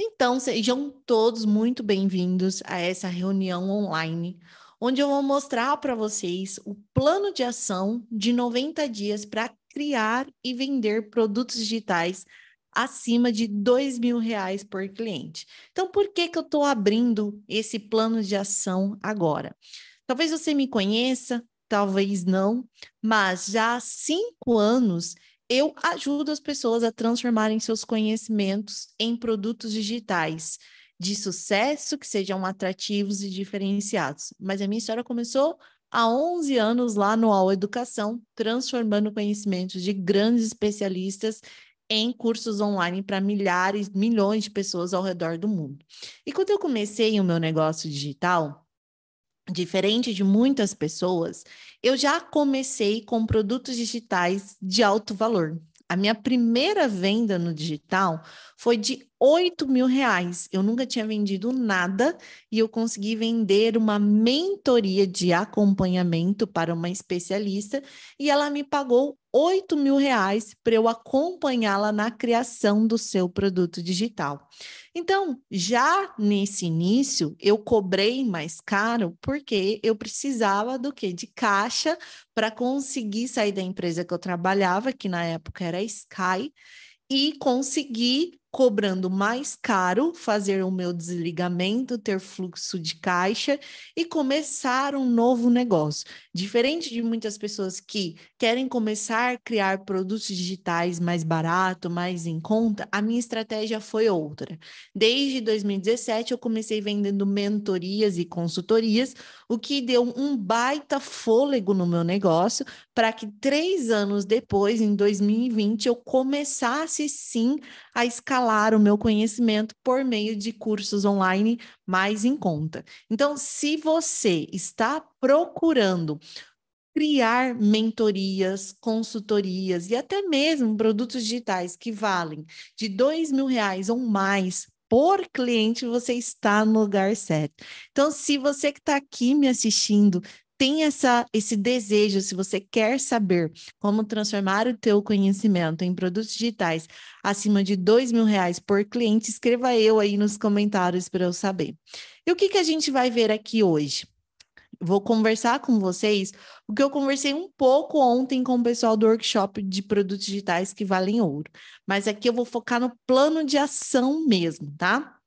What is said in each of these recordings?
Então, sejam todos muito bem-vindos a essa reunião online, onde eu vou mostrar para vocês o plano de ação de 90 dias para criar e vender produtos digitais acima de dois mil reais por cliente. Então, por que, que eu estou abrindo esse plano de ação agora? Talvez você me conheça, talvez não, mas já há cinco anos eu ajudo as pessoas a transformarem seus conhecimentos em produtos digitais de sucesso que sejam atrativos e diferenciados. Mas a minha história começou há 11 anos lá no All Educação, transformando conhecimentos de grandes especialistas em cursos online para milhares, milhões de pessoas ao redor do mundo. E quando eu comecei o meu negócio digital, diferente de muitas pessoas, eu já comecei com produtos digitais de alto valor. A minha primeira venda no digital foi de 8 mil reais. Eu nunca tinha vendido nada e eu consegui vender uma mentoria de acompanhamento para uma especialista e ela me pagou 8 mil reais para eu acompanhá-la na criação do seu produto digital. Então, já nesse início, eu cobrei mais caro porque eu precisava do que? De caixa para conseguir sair da empresa que eu trabalhava, que na época era a Sky, e conseguir cobrando mais caro fazer o meu desligamento, ter fluxo de caixa e começar um novo negócio. Diferente de muitas pessoas que querem começar a criar produtos digitais mais barato, mais em conta, a minha estratégia foi outra. Desde 2017 eu comecei vendendo mentorias e consultorias, o que deu um baita fôlego no meu negócio para que três anos depois, em 2020, eu começasse sim a escalar escalar o meu conhecimento por meio de cursos online mais em conta. Então, se você está procurando criar mentorias, consultorias e até mesmo produtos digitais que valem de dois mil reais ou mais por cliente, você está no lugar certo. Então, se você que está aqui me assistindo tem essa, esse desejo, se você quer saber como transformar o teu conhecimento em produtos digitais acima de dois mil reais por cliente, escreva eu aí nos comentários para eu saber. E o que, que a gente vai ver aqui hoje? Vou conversar com vocês o que eu conversei um pouco ontem com o pessoal do workshop de produtos digitais que valem ouro. Mas aqui eu vou focar no plano de ação mesmo, tá?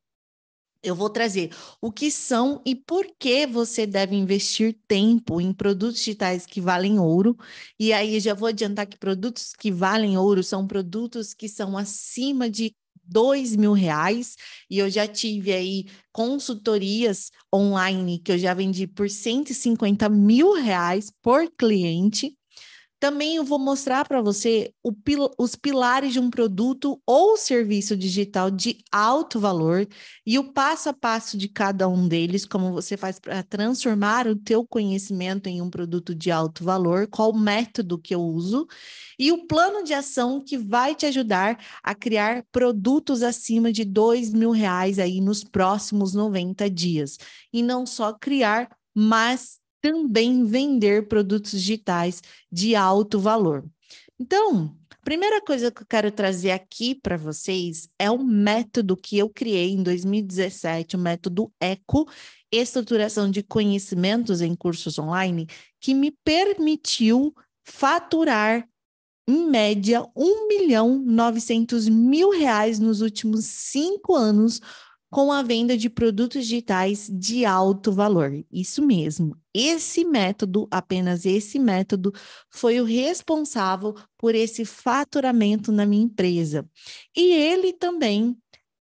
Eu vou trazer o que são e por que você deve investir tempo em produtos digitais que valem ouro. E aí já vou adiantar que produtos que valem ouro são produtos que são acima de dois mil reais e eu já tive aí consultorias online que eu já vendi por 150 mil reais por cliente também eu vou mostrar para você pil os pilares de um produto ou serviço digital de alto valor e o passo a passo de cada um deles, como você faz para transformar o teu conhecimento em um produto de alto valor, qual método que eu uso e o plano de ação que vai te ajudar a criar produtos acima de dois mil reais aí nos próximos 90 dias e não só criar, mas também vender produtos digitais de alto valor. Então, a primeira coisa que eu quero trazer aqui para vocês é um método que eu criei em 2017, o método ECO, Estruturação de Conhecimentos em Cursos Online, que me permitiu faturar em média 1 milhão 900 mil reais nos últimos cinco anos com a venda de produtos digitais de alto valor. Isso mesmo. Esse método, apenas esse método, foi o responsável por esse faturamento na minha empresa. E ele também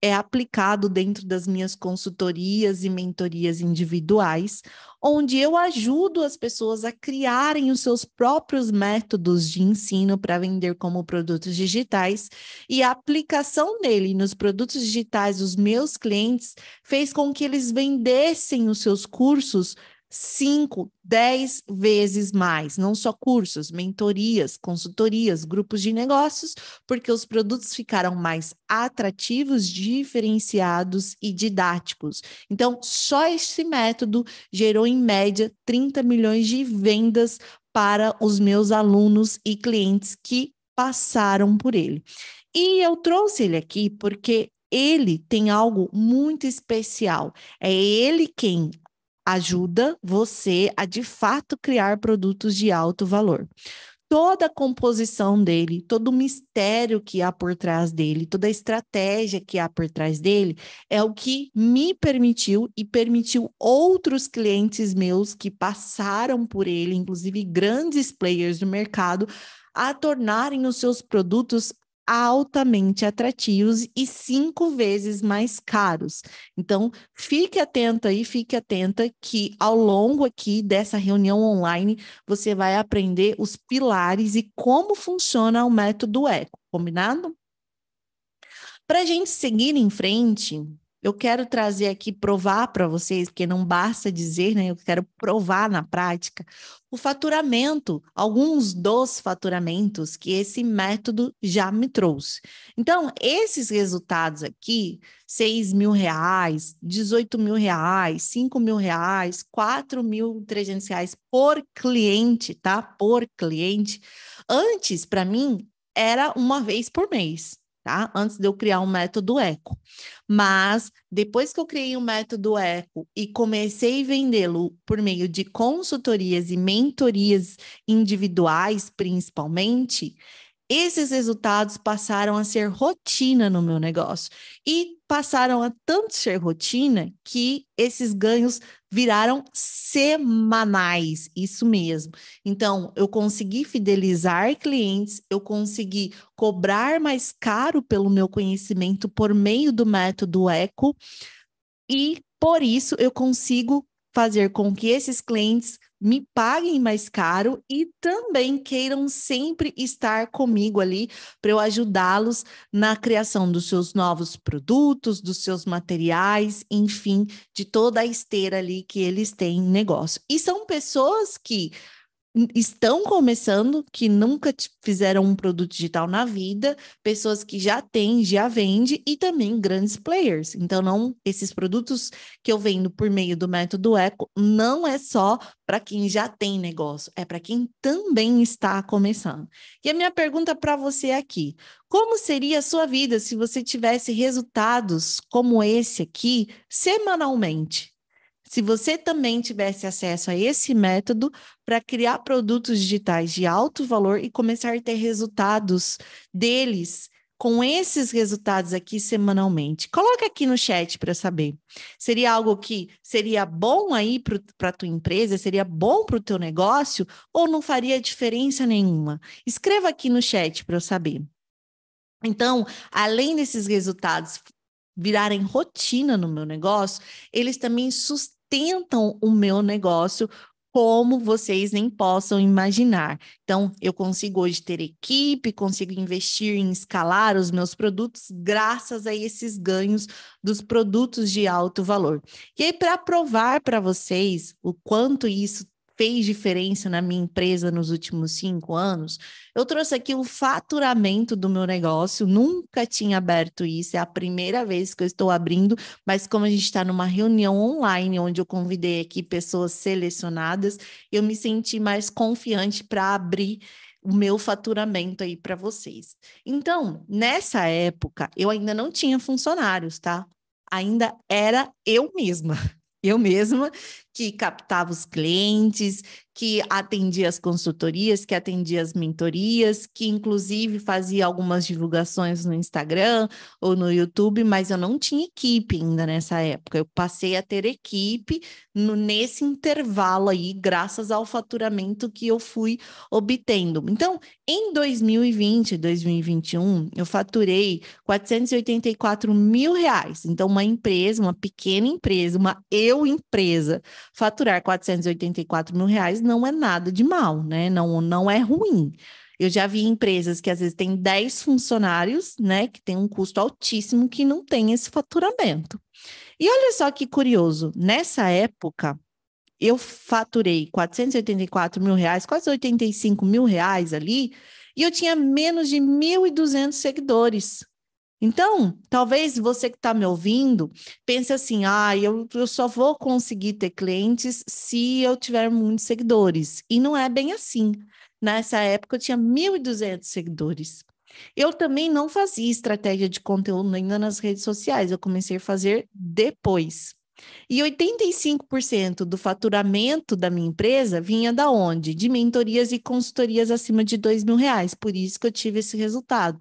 é aplicado dentro das minhas consultorias e mentorias individuais, onde eu ajudo as pessoas a criarem os seus próprios métodos de ensino para vender como produtos digitais e a aplicação dele nos produtos digitais dos meus clientes fez com que eles vendessem os seus cursos 5, 10 vezes mais, não só cursos, mentorias, consultorias, grupos de negócios, porque os produtos ficaram mais atrativos, diferenciados e didáticos. Então, só esse método gerou em média 30 milhões de vendas para os meus alunos e clientes que passaram por ele. E eu trouxe ele aqui porque ele tem algo muito especial. É ele quem ajuda você a de fato criar produtos de alto valor. Toda a composição dele, todo o mistério que há por trás dele, toda a estratégia que há por trás dele, é o que me permitiu e permitiu outros clientes meus que passaram por ele, inclusive grandes players do mercado, a tornarem os seus produtos altamente atrativos e cinco vezes mais caros. Então, fique atento aí, fique atenta que ao longo aqui dessa reunião online, você vai aprender os pilares e como funciona o método ECO, combinado? Para a gente seguir em frente, eu quero trazer aqui, provar para vocês, porque não basta dizer, né? Eu quero provar na prática o faturamento, alguns dos faturamentos que esse método já me trouxe. Então, esses resultados aqui, 6 mil reais, 18 mil reais, 5 mil reais, 4 mil reais por cliente, tá? Por cliente. Antes, para mim, era uma vez por mês tá? Antes de eu criar um método eco. Mas depois que eu criei o um método eco e comecei a vendê-lo por meio de consultorias e mentorias individuais, principalmente, esses resultados passaram a ser rotina no meu negócio e passaram a tanto ser rotina que esses ganhos viraram semanais, isso mesmo. Então, eu consegui fidelizar clientes, eu consegui cobrar mais caro pelo meu conhecimento por meio do método ECO, e por isso eu consigo fazer com que esses clientes me paguem mais caro e também queiram sempre estar comigo ali para eu ajudá-los na criação dos seus novos produtos, dos seus materiais, enfim, de toda a esteira ali que eles têm em negócio. E são pessoas que estão começando, que nunca fizeram um produto digital na vida, pessoas que já têm, já vende e também grandes players. Então não esses produtos que eu vendo por meio do método Eco não é só para quem já tem negócio, é para quem também está começando. E a minha pergunta para você é aqui, como seria a sua vida se você tivesse resultados como esse aqui semanalmente? se você também tivesse acesso a esse método para criar produtos digitais de alto valor e começar a ter resultados deles com esses resultados aqui semanalmente? Coloca aqui no chat para saber. Seria algo que seria bom aí para a tua empresa, seria bom para o teu negócio ou não faria diferença nenhuma? Escreva aqui no chat para eu saber. Então, além desses resultados virarem rotina no meu negócio, eles também sustentam tentam o meu negócio como vocês nem possam imaginar. Então, eu consigo hoje ter equipe, consigo investir em escalar os meus produtos graças a esses ganhos dos produtos de alto valor. E aí, para provar para vocês o quanto isso fez diferença na minha empresa nos últimos cinco anos? Eu trouxe aqui o faturamento do meu negócio, nunca tinha aberto isso, é a primeira vez que eu estou abrindo, mas como a gente está numa reunião online, onde eu convidei aqui pessoas selecionadas, eu me senti mais confiante para abrir o meu faturamento aí para vocês. Então, nessa época, eu ainda não tinha funcionários, tá? Ainda era eu mesma eu mesma que captava os clientes, que atendia as consultorias, que atendia as mentorias, que inclusive fazia algumas divulgações no Instagram ou no YouTube, mas eu não tinha equipe ainda nessa época. Eu passei a ter equipe no, nesse intervalo aí, graças ao faturamento que eu fui obtendo. Então, em 2020, 2021, eu faturei 484 mil reais. Então, uma empresa, uma pequena empresa, uma eu empresa, faturar 484 mil reais não é nada de mal, né? Não, não é ruim. Eu já vi empresas que às vezes têm 10 funcionários, né, que tem um custo altíssimo que não tem esse faturamento. E olha só que curioso, nessa época eu faturei 484 mil reais, quase 85 mil reais ali, e eu tinha menos de 1.200 seguidores. Então, talvez você que está me ouvindo pense assim: ah, eu, eu só vou conseguir ter clientes se eu tiver muitos seguidores. E não é bem assim. Nessa época eu tinha 1.200 seguidores. Eu também não fazia estratégia de conteúdo ainda nas redes sociais, eu comecei a fazer depois. E 85% do faturamento da minha empresa vinha da onde? De mentorias e consultorias acima de dois mil reais. Por isso que eu tive esse resultado.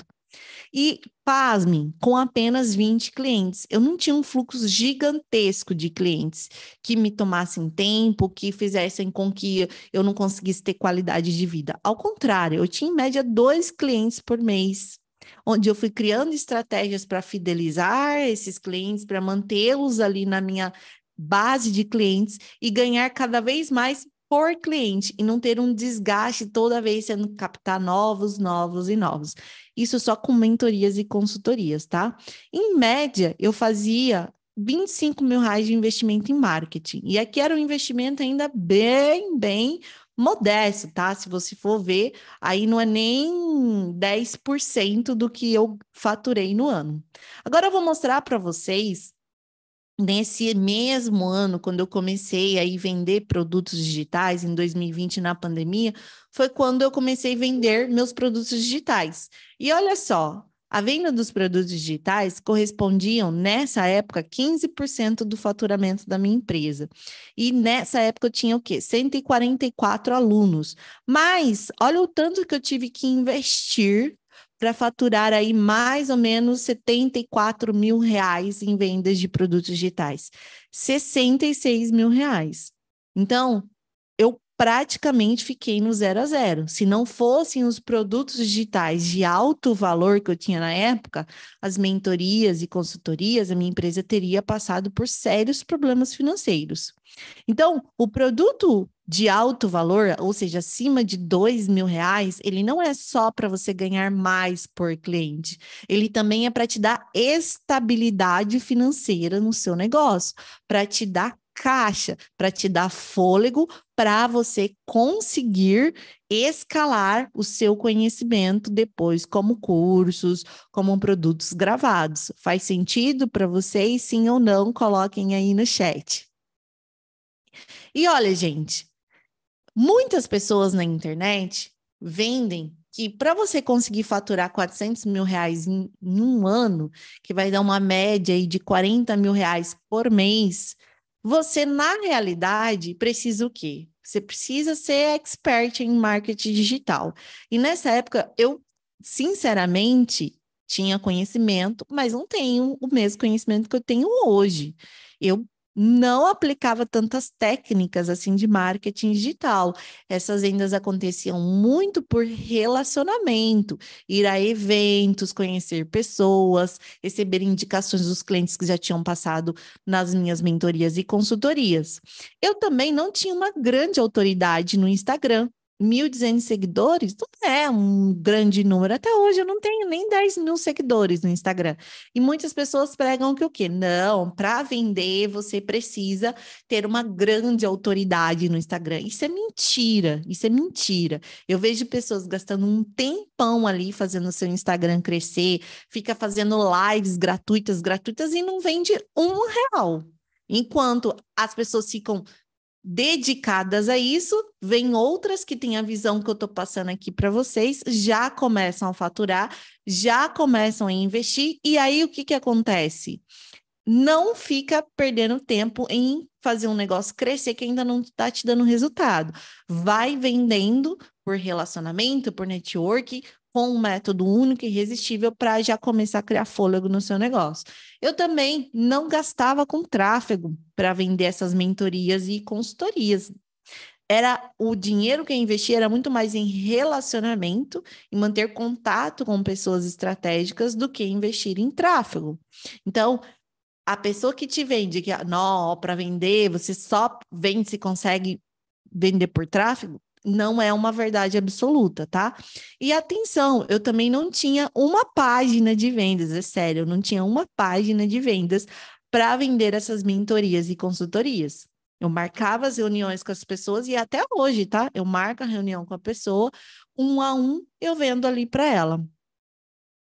E, pasmem, com apenas 20 clientes. Eu não tinha um fluxo gigantesco de clientes que me tomassem tempo, que fizessem com que eu não conseguisse ter qualidade de vida. Ao contrário, eu tinha em média dois clientes por mês onde eu fui criando estratégias para fidelizar esses clientes, para mantê-los ali na minha base de clientes e ganhar cada vez mais por cliente e não ter um desgaste toda vez sendo captar novos, novos e novos. Isso só com mentorias e consultorias, tá? Em média, eu fazia 25 mil reais de investimento em marketing. E aqui era um investimento ainda bem, bem modesto, tá? Se você for ver, aí não é nem 10% do que eu faturei no ano. Agora eu vou mostrar para vocês Nesse mesmo ano, quando eu comecei a vender produtos digitais, em 2020, na pandemia, foi quando eu comecei a vender meus produtos digitais. E olha só, a venda dos produtos digitais correspondiam, nessa época, 15% do faturamento da minha empresa. E nessa época eu tinha o quê? 144 alunos. Mas olha o tanto que eu tive que investir para faturar aí mais ou menos 74 mil reais em vendas de produtos digitais. 66 mil reais. Então, eu praticamente fiquei no zero a zero. Se não fossem os produtos digitais de alto valor que eu tinha na época, as mentorias e consultorias, a minha empresa teria passado por sérios problemas financeiros. Então, o produto de alto valor, ou seja, acima de dois mil reais, ele não é só para você ganhar mais por cliente, ele também é para te dar estabilidade financeira no seu negócio, para te dar caixa, para te dar fôlego para você conseguir escalar o seu conhecimento depois como cursos, como produtos gravados. Faz sentido para vocês, sim ou não? Coloquem aí no chat. E olha, gente, Muitas pessoas na internet vendem que para você conseguir faturar 400 mil reais em, em, um ano, que vai dar uma média aí de 40 mil reais por mês, você na realidade precisa o quê? Você precisa ser expert em marketing digital. E nessa época eu sinceramente tinha conhecimento, mas não tenho o mesmo conhecimento que eu tenho hoje. Eu não aplicava tantas técnicas assim de marketing digital. Essas vendas aconteciam muito por relacionamento, ir a eventos, conhecer pessoas, receber indicações dos clientes que já tinham passado nas minhas mentorias e consultorias. Eu também não tinha uma grande autoridade no Instagram. 1.200 seguidores não é um grande número. Até hoje eu não tenho nem 10 mil seguidores no Instagram. E muitas pessoas pregam que o quê? Não, para vender você precisa ter uma grande autoridade no Instagram. Isso é mentira, isso é mentira. Eu vejo pessoas gastando um tempão ali fazendo seu Instagram crescer, fica fazendo lives gratuitas, gratuitas e não vende um real. Enquanto as pessoas ficam dedicadas a isso, vem outras que têm a visão que eu estou passando aqui para vocês, já começam a faturar, já começam a investir, e aí o que, que acontece? Não fica perdendo tempo em fazer um negócio crescer que ainda não está te dando resultado. Vai vendendo por relacionamento, por network, com um método único e irresistível para já começar a criar fôlego no seu negócio. Eu também não gastava com tráfego para vender essas mentorias e consultorias. Era o dinheiro que eu investi era muito mais em relacionamento e manter contato com pessoas estratégicas do que investir em tráfego. Então, a pessoa que te vende que não para vender, você só vende se consegue vender por tráfego, não é uma verdade absoluta, tá? E atenção, eu também não tinha uma página de vendas, é sério, eu não tinha uma página de vendas para vender essas mentorias e consultorias. Eu marcava as reuniões com as pessoas e até hoje, tá? Eu marco a reunião com a pessoa, um a um, eu vendo ali para ela.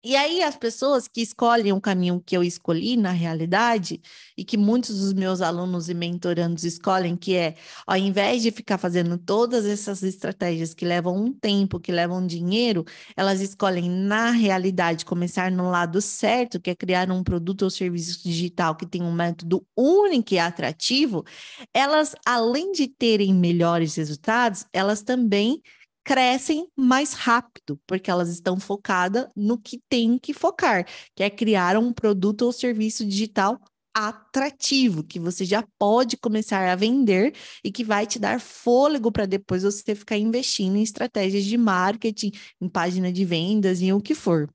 E aí, as pessoas que escolhem o caminho que eu escolhi na realidade, e que muitos dos meus alunos e mentorandos escolhem, que é, ao invés de ficar fazendo todas essas estratégias que levam um tempo, que levam dinheiro, elas escolhem, na realidade, começar no lado certo, que é criar um produto ou serviço digital que tem um método único e atrativo, elas, além de terem melhores resultados, elas também crescem mais rápido, porque elas estão focadas no que tem que focar, que é criar um produto ou serviço digital atrativo, que você já pode começar a vender e que vai te dar fôlego para depois você ficar investindo em estratégias de marketing, em página de vendas, em o que for.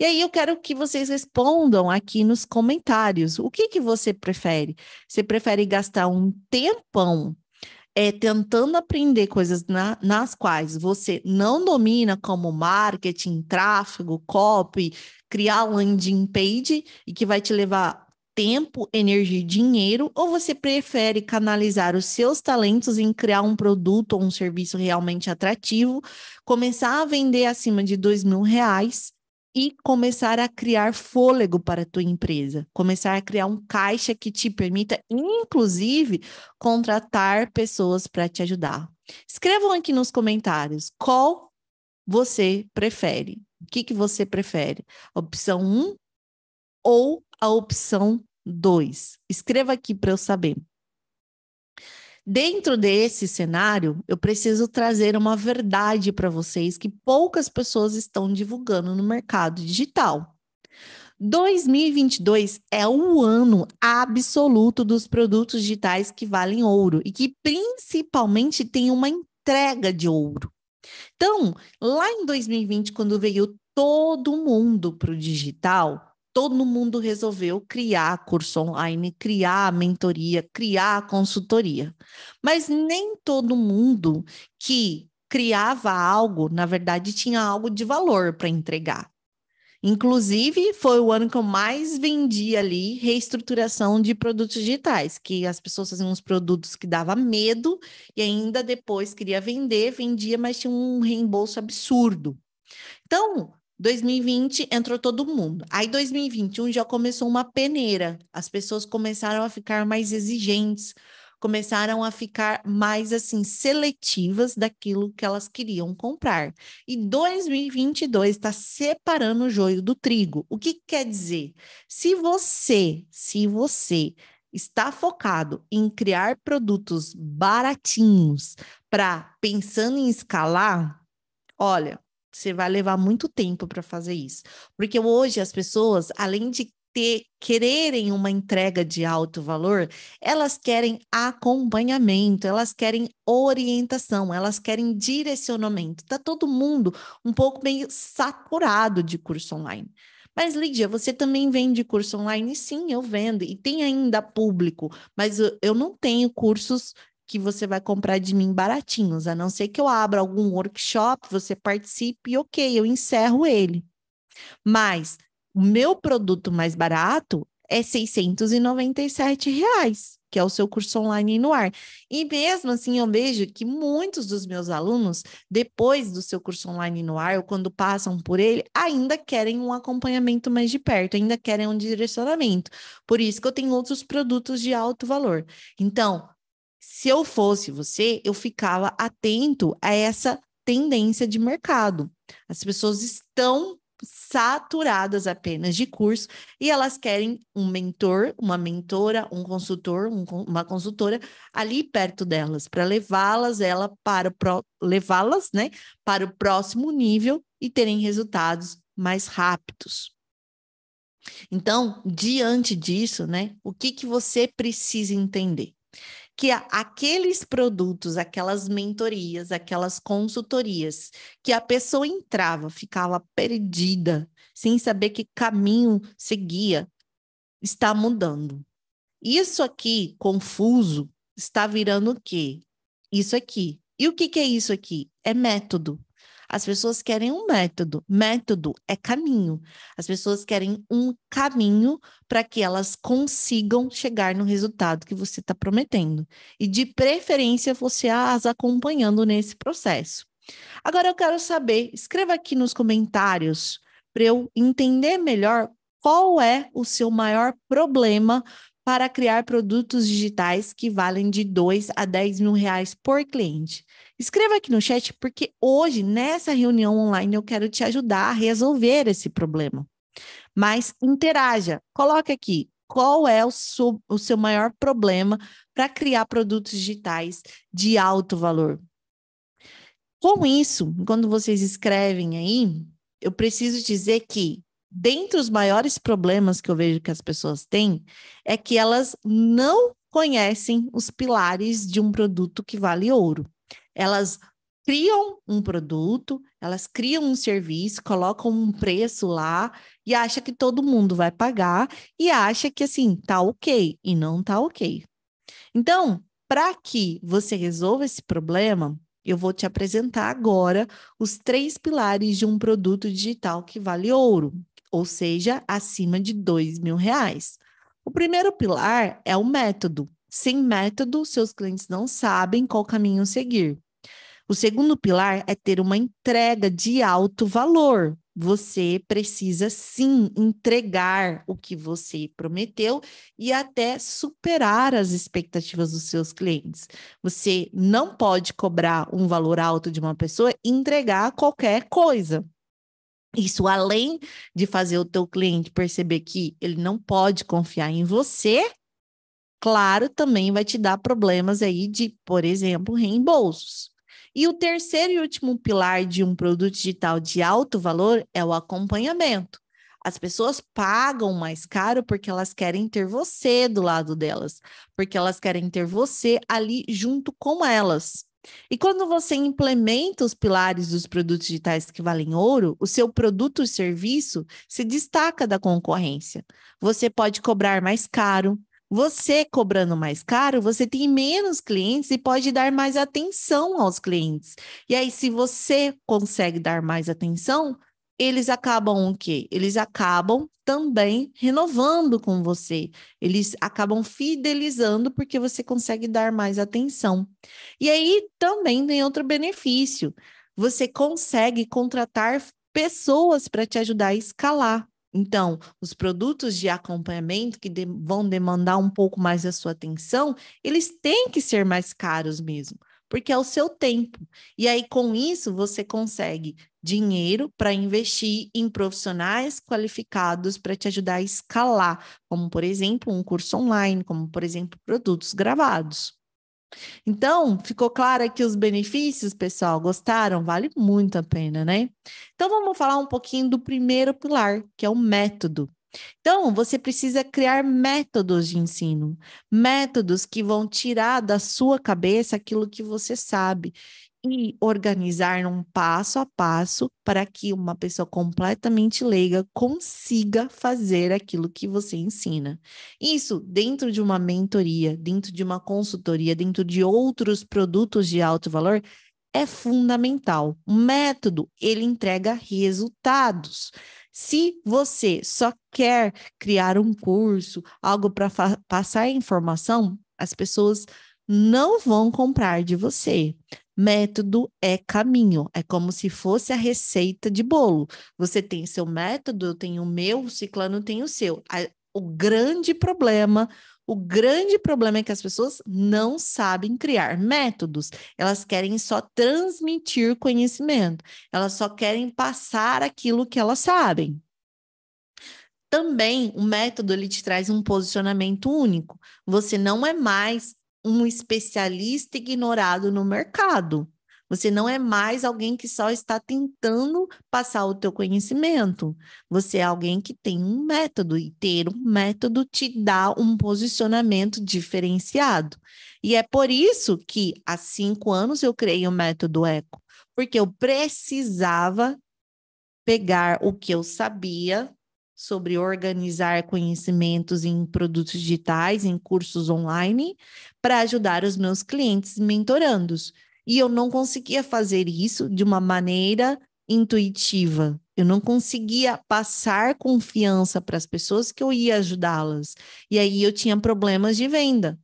E aí eu quero que vocês respondam aqui nos comentários. O que que você prefere? Você prefere gastar um tempão é, tentando aprender coisas na, nas quais você não domina, como marketing, tráfego, copy, criar landing page, e que vai te levar tempo, energia e dinheiro, ou você prefere canalizar os seus talentos em criar um produto ou um serviço realmente atrativo, começar a vender acima de dois mil reais e começar a criar fôlego para a tua empresa, começar a criar um caixa que te permita, inclusive, contratar pessoas para te ajudar. Escrevam aqui nos comentários qual você prefere. O que, que você prefere? opção 1 um ou a opção 2? Escreva aqui para eu saber. Dentro desse cenário, eu preciso trazer uma verdade para vocês que poucas pessoas estão divulgando no mercado digital. 2022 é o ano absoluto dos produtos digitais que valem ouro e que principalmente tem uma entrega de ouro. Então, lá em 2020, quando veio todo mundo para o digital, todo mundo resolveu criar curso online, criar mentoria, criar consultoria. Mas nem todo mundo que criava algo, na verdade, tinha algo de valor para entregar. Inclusive, foi o ano que eu mais vendi ali reestruturação de produtos digitais, que as pessoas faziam uns produtos que dava medo e ainda depois queria vender, vendia, mas tinha um reembolso absurdo. Então, 2020 entrou todo mundo. Aí 2021 já começou uma peneira. As pessoas começaram a ficar mais exigentes, começaram a ficar mais assim seletivas daquilo que elas queriam comprar. E 2022 está separando o joio do trigo. O que quer dizer? Se você, se você está focado em criar produtos baratinhos para pensando em escalar, olha, você vai levar muito tempo para fazer isso. Porque hoje as pessoas, além de ter, quererem uma entrega de alto valor, elas querem acompanhamento, elas querem orientação, elas querem direcionamento. Está todo mundo um pouco meio saturado de curso online. Mas, Lídia, você também vende curso online? Sim, eu vendo. E tem ainda público, mas eu não tenho cursos que você vai comprar de mim baratinhos, a não ser que eu abra algum workshop, você participe, ok, eu encerro ele. Mas o meu produto mais barato é 697 reais, que é o seu curso online no ar. E mesmo assim, eu vejo que muitos dos meus alunos, depois do seu curso online no ar, ou quando passam por ele, ainda querem um acompanhamento mais de perto, ainda querem um direcionamento. Por isso que eu tenho outros produtos de alto valor. Então, se eu fosse você, eu ficava atento a essa tendência de mercado. As pessoas estão saturadas apenas de curso e elas querem um mentor, uma mentora, um consultor, um, uma consultora ali perto delas para levá-las ela para levá-las, né, para o próximo nível e terem resultados mais rápidos. Então, diante disso, né, o que que você precisa entender? que aqueles produtos, aquelas mentorias, aquelas consultorias que a pessoa entrava, ficava perdida, sem saber que caminho seguia, está mudando. Isso aqui, confuso, está virando o quê? Isso aqui. E o que, que é isso aqui? É método. As pessoas querem um método. Método é caminho. As pessoas querem um caminho para que elas consigam chegar no resultado que você está prometendo. E de preferência, você as acompanhando nesse processo. Agora eu quero saber, escreva aqui nos comentários para eu entender melhor qual é o seu maior problema para criar produtos digitais que valem de 2 a 10 mil reais por cliente. Escreva aqui no chat, porque hoje, nessa reunião online, eu quero te ajudar a resolver esse problema. Mas interaja, coloque aqui qual é o seu, o seu maior problema para criar produtos digitais de alto valor. Com isso, quando vocês escrevem aí, eu preciso dizer que dentre os maiores problemas que eu vejo que as pessoas têm é que elas não conhecem os pilares de um produto que vale ouro. Elas criam um produto, elas criam um serviço, colocam um preço lá e acha que todo mundo vai pagar e acha que assim tá ok e não tá ok. Então, para que você resolva esse problema, eu vou te apresentar agora os três pilares de um produto digital que vale ouro, ou seja, acima de dois mil reais. O primeiro pilar é o método. Sem método, seus clientes não sabem qual caminho seguir. O segundo pilar é ter uma entrega de alto valor. Você precisa sim entregar o que você prometeu e até superar as expectativas dos seus clientes. Você não pode cobrar um valor alto de uma pessoa e entregar qualquer coisa. Isso além de fazer o teu cliente perceber que ele não pode confiar em você, claro, também vai te dar problemas aí de, por exemplo, reembolsos. E o terceiro e último pilar de um produto digital de alto valor é o acompanhamento. As pessoas pagam mais caro porque elas querem ter você do lado delas, porque elas querem ter você ali junto com elas. E quando você implementa os pilares dos produtos digitais que valem ouro, o seu produto ou serviço se destaca da concorrência. Você pode cobrar mais caro. Você cobrando mais caro, você tem menos clientes e pode dar mais atenção aos clientes. E aí, se você consegue dar mais atenção, eles acabam o quê? Eles acabam também renovando com você. Eles acabam fidelizando porque você consegue dar mais atenção. E aí também tem outro benefício. Você consegue contratar pessoas para te ajudar a escalar. Então, os produtos de acompanhamento que de vão demandar um pouco mais da sua atenção, eles têm que ser mais caros mesmo porque é o seu tempo. E aí, com isso, você consegue dinheiro para investir em profissionais qualificados para te ajudar a escalar, como por exemplo, um curso online, como por exemplo, produtos gravados. Então, ficou claro aqui os benefícios, pessoal? Gostaram? Vale muito a pena, né? Então, vamos falar um pouquinho do primeiro pilar, que é o método. Então, você precisa criar métodos de ensino, métodos que vão tirar da sua cabeça aquilo que você sabe e organizar num passo a passo para que uma pessoa completamente leiga consiga fazer aquilo que você ensina. Isso dentro de uma mentoria, dentro de uma consultoria, dentro de outros produtos de alto valor é fundamental. O método, ele entrega resultados. Se você só quer criar um curso, algo para passar informação, as pessoas não vão comprar de você. Método é caminho, é como se fosse a receita de bolo. Você tem seu método, eu tenho o meu, o ciclano tem o seu. o grande problema, o grande problema é que as pessoas não sabem criar métodos. Elas querem só transmitir conhecimento. Elas só querem passar aquilo que elas sabem. Também o método ele te traz um posicionamento único. Você não é mais um especialista ignorado no mercado. Você não é mais alguém que só está tentando passar o teu conhecimento. Você é alguém que tem um método e ter um método te dá um posicionamento diferenciado. E é por isso que há cinco anos eu criei o método Eco, porque eu precisava pegar o que eu sabia sobre organizar conhecimentos em produtos digitais, em cursos online, para ajudar os meus clientes mentorandos. E eu não conseguia fazer isso de uma maneira intuitiva. Eu não conseguia passar confiança para as pessoas que eu ia ajudá-las. E aí eu tinha problemas de venda.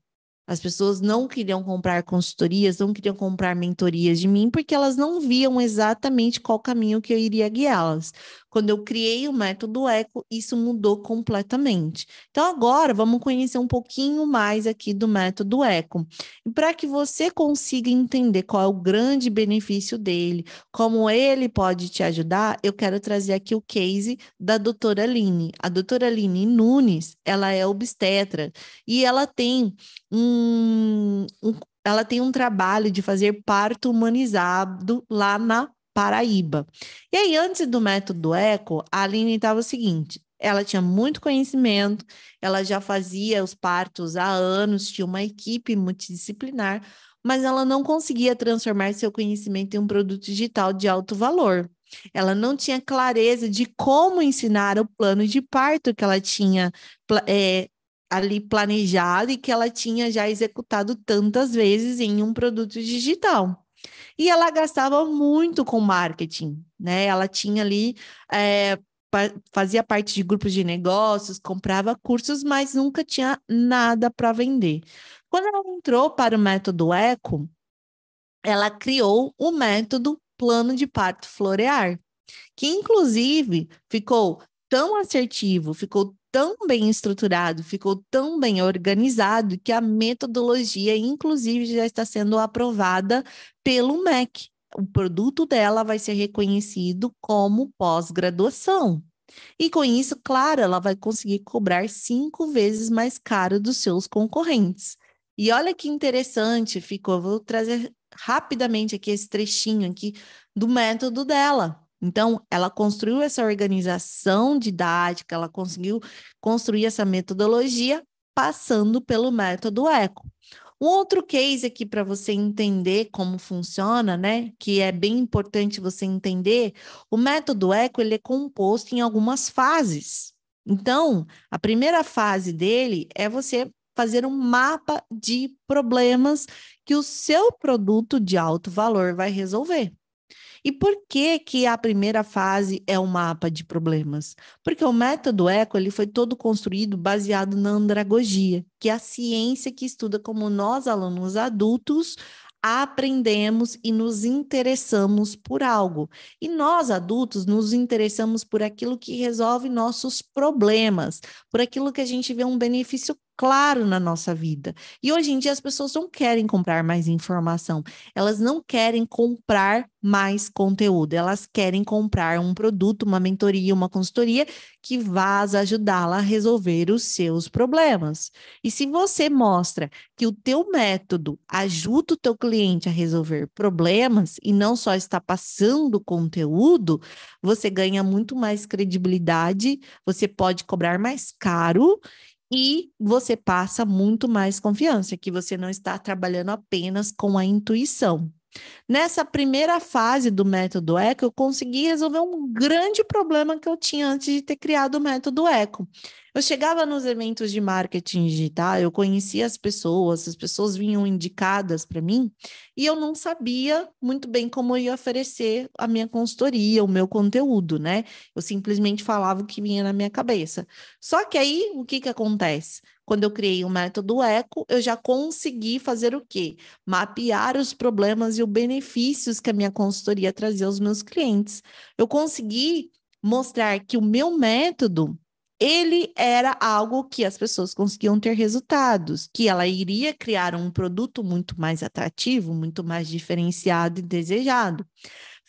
As pessoas não queriam comprar consultorias, não queriam comprar mentorias de mim, porque elas não viam exatamente qual caminho que eu iria guiá-las. Quando eu criei o método eco, isso mudou completamente. Então, agora vamos conhecer um pouquinho mais aqui do método eco. E para que você consiga entender qual é o grande benefício dele, como ele pode te ajudar, eu quero trazer aqui o case da doutora Aline. A doutora Aline Nunes, ela é obstetra e ela tem um, um ela tem um trabalho de fazer parto humanizado lá na Paraíba. E aí, antes do método ECO, a Aline estava o seguinte: ela tinha muito conhecimento, ela já fazia os partos há anos, tinha uma equipe multidisciplinar, mas ela não conseguia transformar seu conhecimento em um produto digital de alto valor. Ela não tinha clareza de como ensinar o plano de parto que ela tinha é, ali planejado e que ela tinha já executado tantas vezes em um produto digital. E ela gastava muito com marketing, né? Ela tinha ali, é, fazia parte de grupos de negócios, comprava cursos, mas nunca tinha nada para vender. Quando ela entrou para o método Eco, ela criou o método Plano de Parto Florear, que inclusive ficou tão assertivo, ficou tão bem estruturado, ficou tão bem organizado que a metodologia, inclusive, já está sendo aprovada pelo MEC. O produto dela vai ser reconhecido como pós-graduação. E com isso, claro, ela vai conseguir cobrar cinco vezes mais caro dos seus concorrentes. E olha que interessante ficou. Vou trazer rapidamente aqui esse trechinho aqui do método dela. Então, ela construiu essa organização didática, ela conseguiu construir essa metodologia passando pelo método ECO. Um outro case aqui para você entender como funciona, né? Que é bem importante você entender, o método ECO ele é composto em algumas fases. Então, a primeira fase dele é você fazer um mapa de problemas que o seu produto de alto valor vai resolver. E por que que a primeira fase é o um mapa de problemas? Porque o método ECO ele foi todo construído baseado na andragogia, que é a ciência que estuda como nós alunos adultos aprendemos e nos interessamos por algo. E nós, adultos, nos interessamos por aquilo que resolve nossos problemas, por aquilo que a gente vê um benefício claro na nossa vida. E hoje em dia as pessoas não querem comprar mais informação, elas não querem comprar mais conteúdo, elas querem comprar um produto, uma mentoria, uma consultoria que vá ajudá-la a resolver os seus problemas. E se você mostra que o teu método ajuda o teu cliente a resolver problemas e não só está passando conteúdo, você ganha muito mais credibilidade, você pode cobrar mais caro e você passa muito mais confiança, que você não está trabalhando apenas com a intuição. Nessa primeira fase do método ECO, eu consegui resolver um grande problema que eu tinha antes de ter criado o método ECO, eu chegava nos eventos de marketing digital, eu conhecia as pessoas, as pessoas vinham indicadas para mim, e eu não sabia muito bem como eu ia oferecer a minha consultoria, o meu conteúdo, né? Eu simplesmente falava o que vinha na minha cabeça. Só que aí, o que que acontece? Quando eu criei o método Eco, eu já consegui fazer o quê? Mapear os problemas e os benefícios que a minha consultoria trazia aos meus clientes. Eu consegui mostrar que o meu método ele era algo que as pessoas conseguiam ter resultados, que ela iria criar um produto muito mais atrativo, muito mais diferenciado e desejado.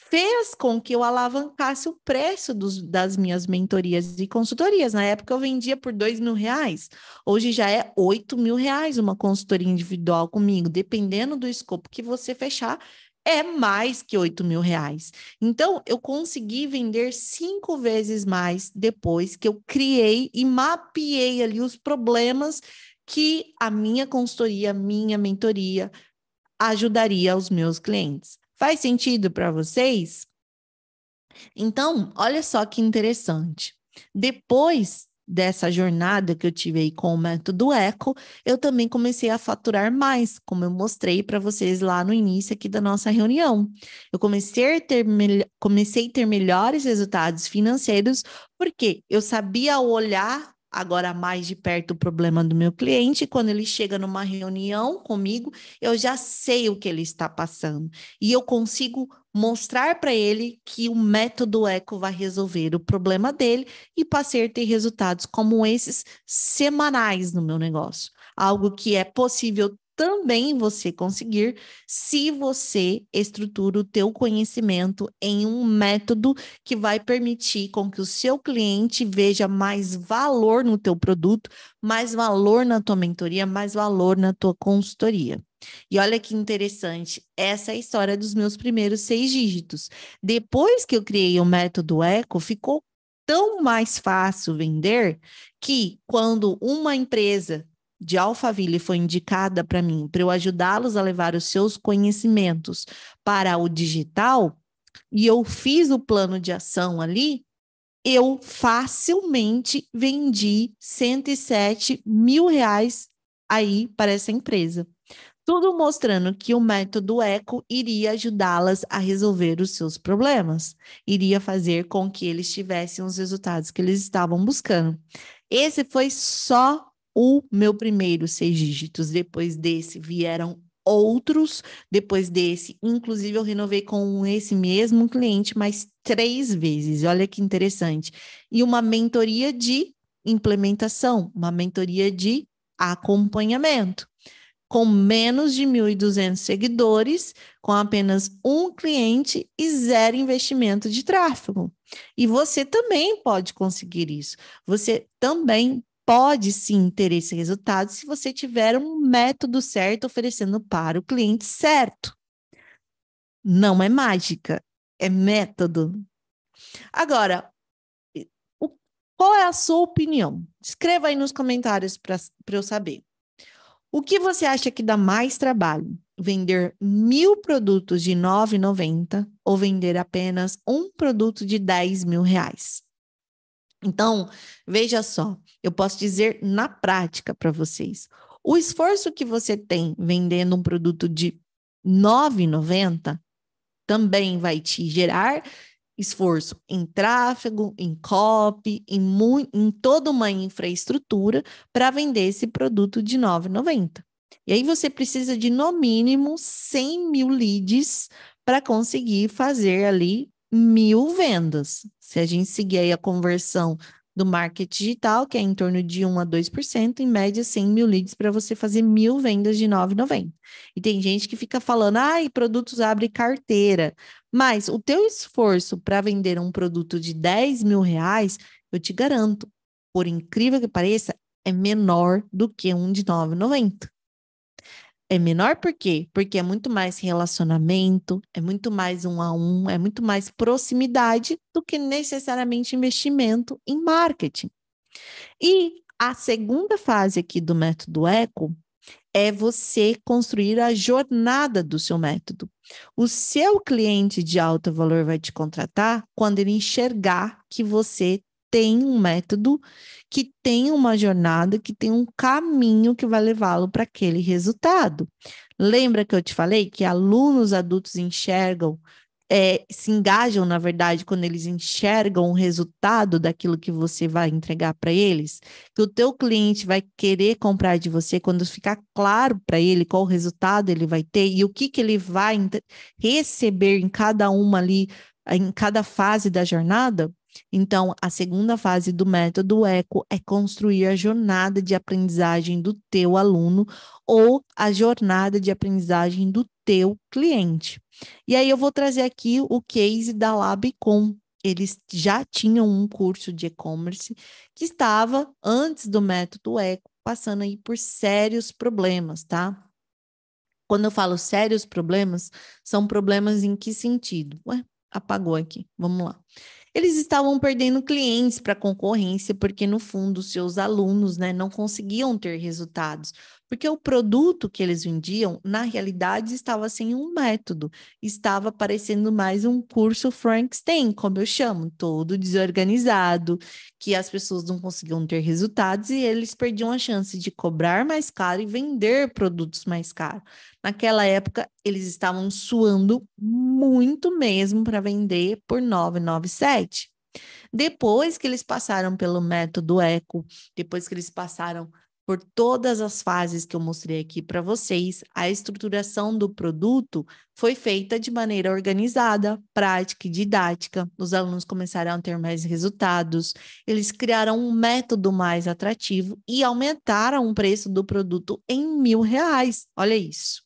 Fez com que eu alavancasse o preço dos, das minhas mentorias e consultorias. Na época eu vendia por dois mil reais, hoje já é oito mil reais uma consultoria individual comigo, dependendo do escopo que você fechar é mais que 8 mil reais. Então, eu consegui vender cinco vezes mais depois que eu criei e mapeei ali os problemas que a minha consultoria, minha mentoria ajudaria os meus clientes. Faz sentido para vocês? Então, olha só que interessante. Depois dessa jornada que eu tive aí com o método Eco, eu também comecei a faturar mais, como eu mostrei para vocês lá no início aqui da nossa reunião. Eu comecei a ter, comecei a ter melhores resultados financeiros porque eu sabia olhar agora mais de perto o problema do meu cliente. Quando ele chega numa reunião comigo, eu já sei o que ele está passando e eu consigo mostrar para ele que o método eco vai resolver o problema dele e passei a ter resultados como esses semanais no meu negócio. Algo que é possível também você conseguir se você estrutura o teu conhecimento em um método que vai permitir com que o seu cliente veja mais valor no teu produto, mais valor na tua mentoria, mais valor na tua consultoria. E olha que interessante, essa é a história dos meus primeiros seis dígitos. Depois que eu criei o método Eco, ficou tão mais fácil vender que quando uma empresa de Alphaville foi indicada para mim, para eu ajudá-los a levar os seus conhecimentos para o digital, e eu fiz o plano de ação ali, eu facilmente vendi 107 mil reais aí para essa empresa. Tudo mostrando que o método eco iria ajudá-las a resolver os seus problemas, iria fazer com que eles tivessem os resultados que eles estavam buscando. Esse foi só o meu primeiro seis dígitos. Depois desse vieram outros, depois desse, inclusive eu renovei com esse mesmo cliente mais três vezes. Olha que interessante. E uma mentoria de implementação, uma mentoria de acompanhamento. Com menos de 1.200 seguidores, com apenas um cliente e zero investimento de tráfego. E você também pode conseguir isso. Você também pode sim ter esse resultado se você tiver um método certo oferecendo para o cliente certo. Não é mágica, é método. Agora, qual é a sua opinião? Escreva aí nos comentários para eu saber. O que você acha que dá mais trabalho? Vender mil produtos de R$ 9,90 ou vender apenas um produto de 10 mil reais? Então, veja só, eu posso dizer na prática para vocês. O esforço que você tem vendendo um produto de R$ 9,90 também vai te gerar esforço em tráfego, em copy, em, em toda uma infraestrutura para vender esse produto de R$ 9,90. E aí você precisa de, no mínimo, 100 mil leads para conseguir fazer ali mil vendas. Se a gente seguir aí a conversão do marketing digital, que é em torno de 1 a 2%, em média 100 mil leads para você fazer mil vendas de 9,90. E tem gente que fica falando, ai, ah, produtos abre carteira. Mas o teu esforço para vender um produto de 10 mil reais, eu te garanto, por incrível que pareça, é menor do que um de 9,90 é menor por quê? Porque é muito mais relacionamento, é muito mais um a um, é muito mais proximidade do que necessariamente investimento em marketing. E a segunda fase aqui do método eco é você construir a jornada do seu método. O seu cliente de alto valor vai te contratar quando ele enxergar que você tem um método, que tem uma jornada, que tem um caminho que vai levá-lo para aquele resultado. Lembra que eu te falei que alunos adultos enxergam, é, se engajam, na verdade, quando eles enxergam o resultado daquilo que você vai entregar para eles? Que o teu cliente vai querer comprar de você quando ficar claro para ele qual resultado ele vai ter e o que, que ele vai receber em cada uma ali, em cada fase da jornada? Então, a segunda fase do método ECO é construir a jornada de aprendizagem do teu aluno ou a jornada de aprendizagem do teu cliente. E aí eu vou trazer aqui o case da Labcom. Eles já tinham um curso de e-commerce que estava antes do método ECO, passando aí por sérios problemas, tá? Quando eu falo sérios problemas, são problemas em que sentido? Ué, apagou aqui. Vamos lá eles estavam perdendo clientes para concorrência, porque no fundo seus alunos né, não conseguiam ter resultados, porque o produto que eles vendiam, na realidade, estava sem um método, estava parecendo mais um curso Frankenstein, como eu chamo, todo desorganizado, que as pessoas não conseguiam ter resultados e eles perdiam a chance de cobrar mais caro e vender produtos mais caros. Naquela época, eles estavam suando muito mesmo para vender por 997. Depois que eles passaram pelo método eco, depois que eles passaram por todas as fases que eu mostrei aqui para vocês, a estruturação do produto foi feita de maneira organizada, prática e didática. Os alunos começaram a ter mais resultados, eles criaram um método mais atrativo e aumentaram o preço do produto em mil reais. Olha isso.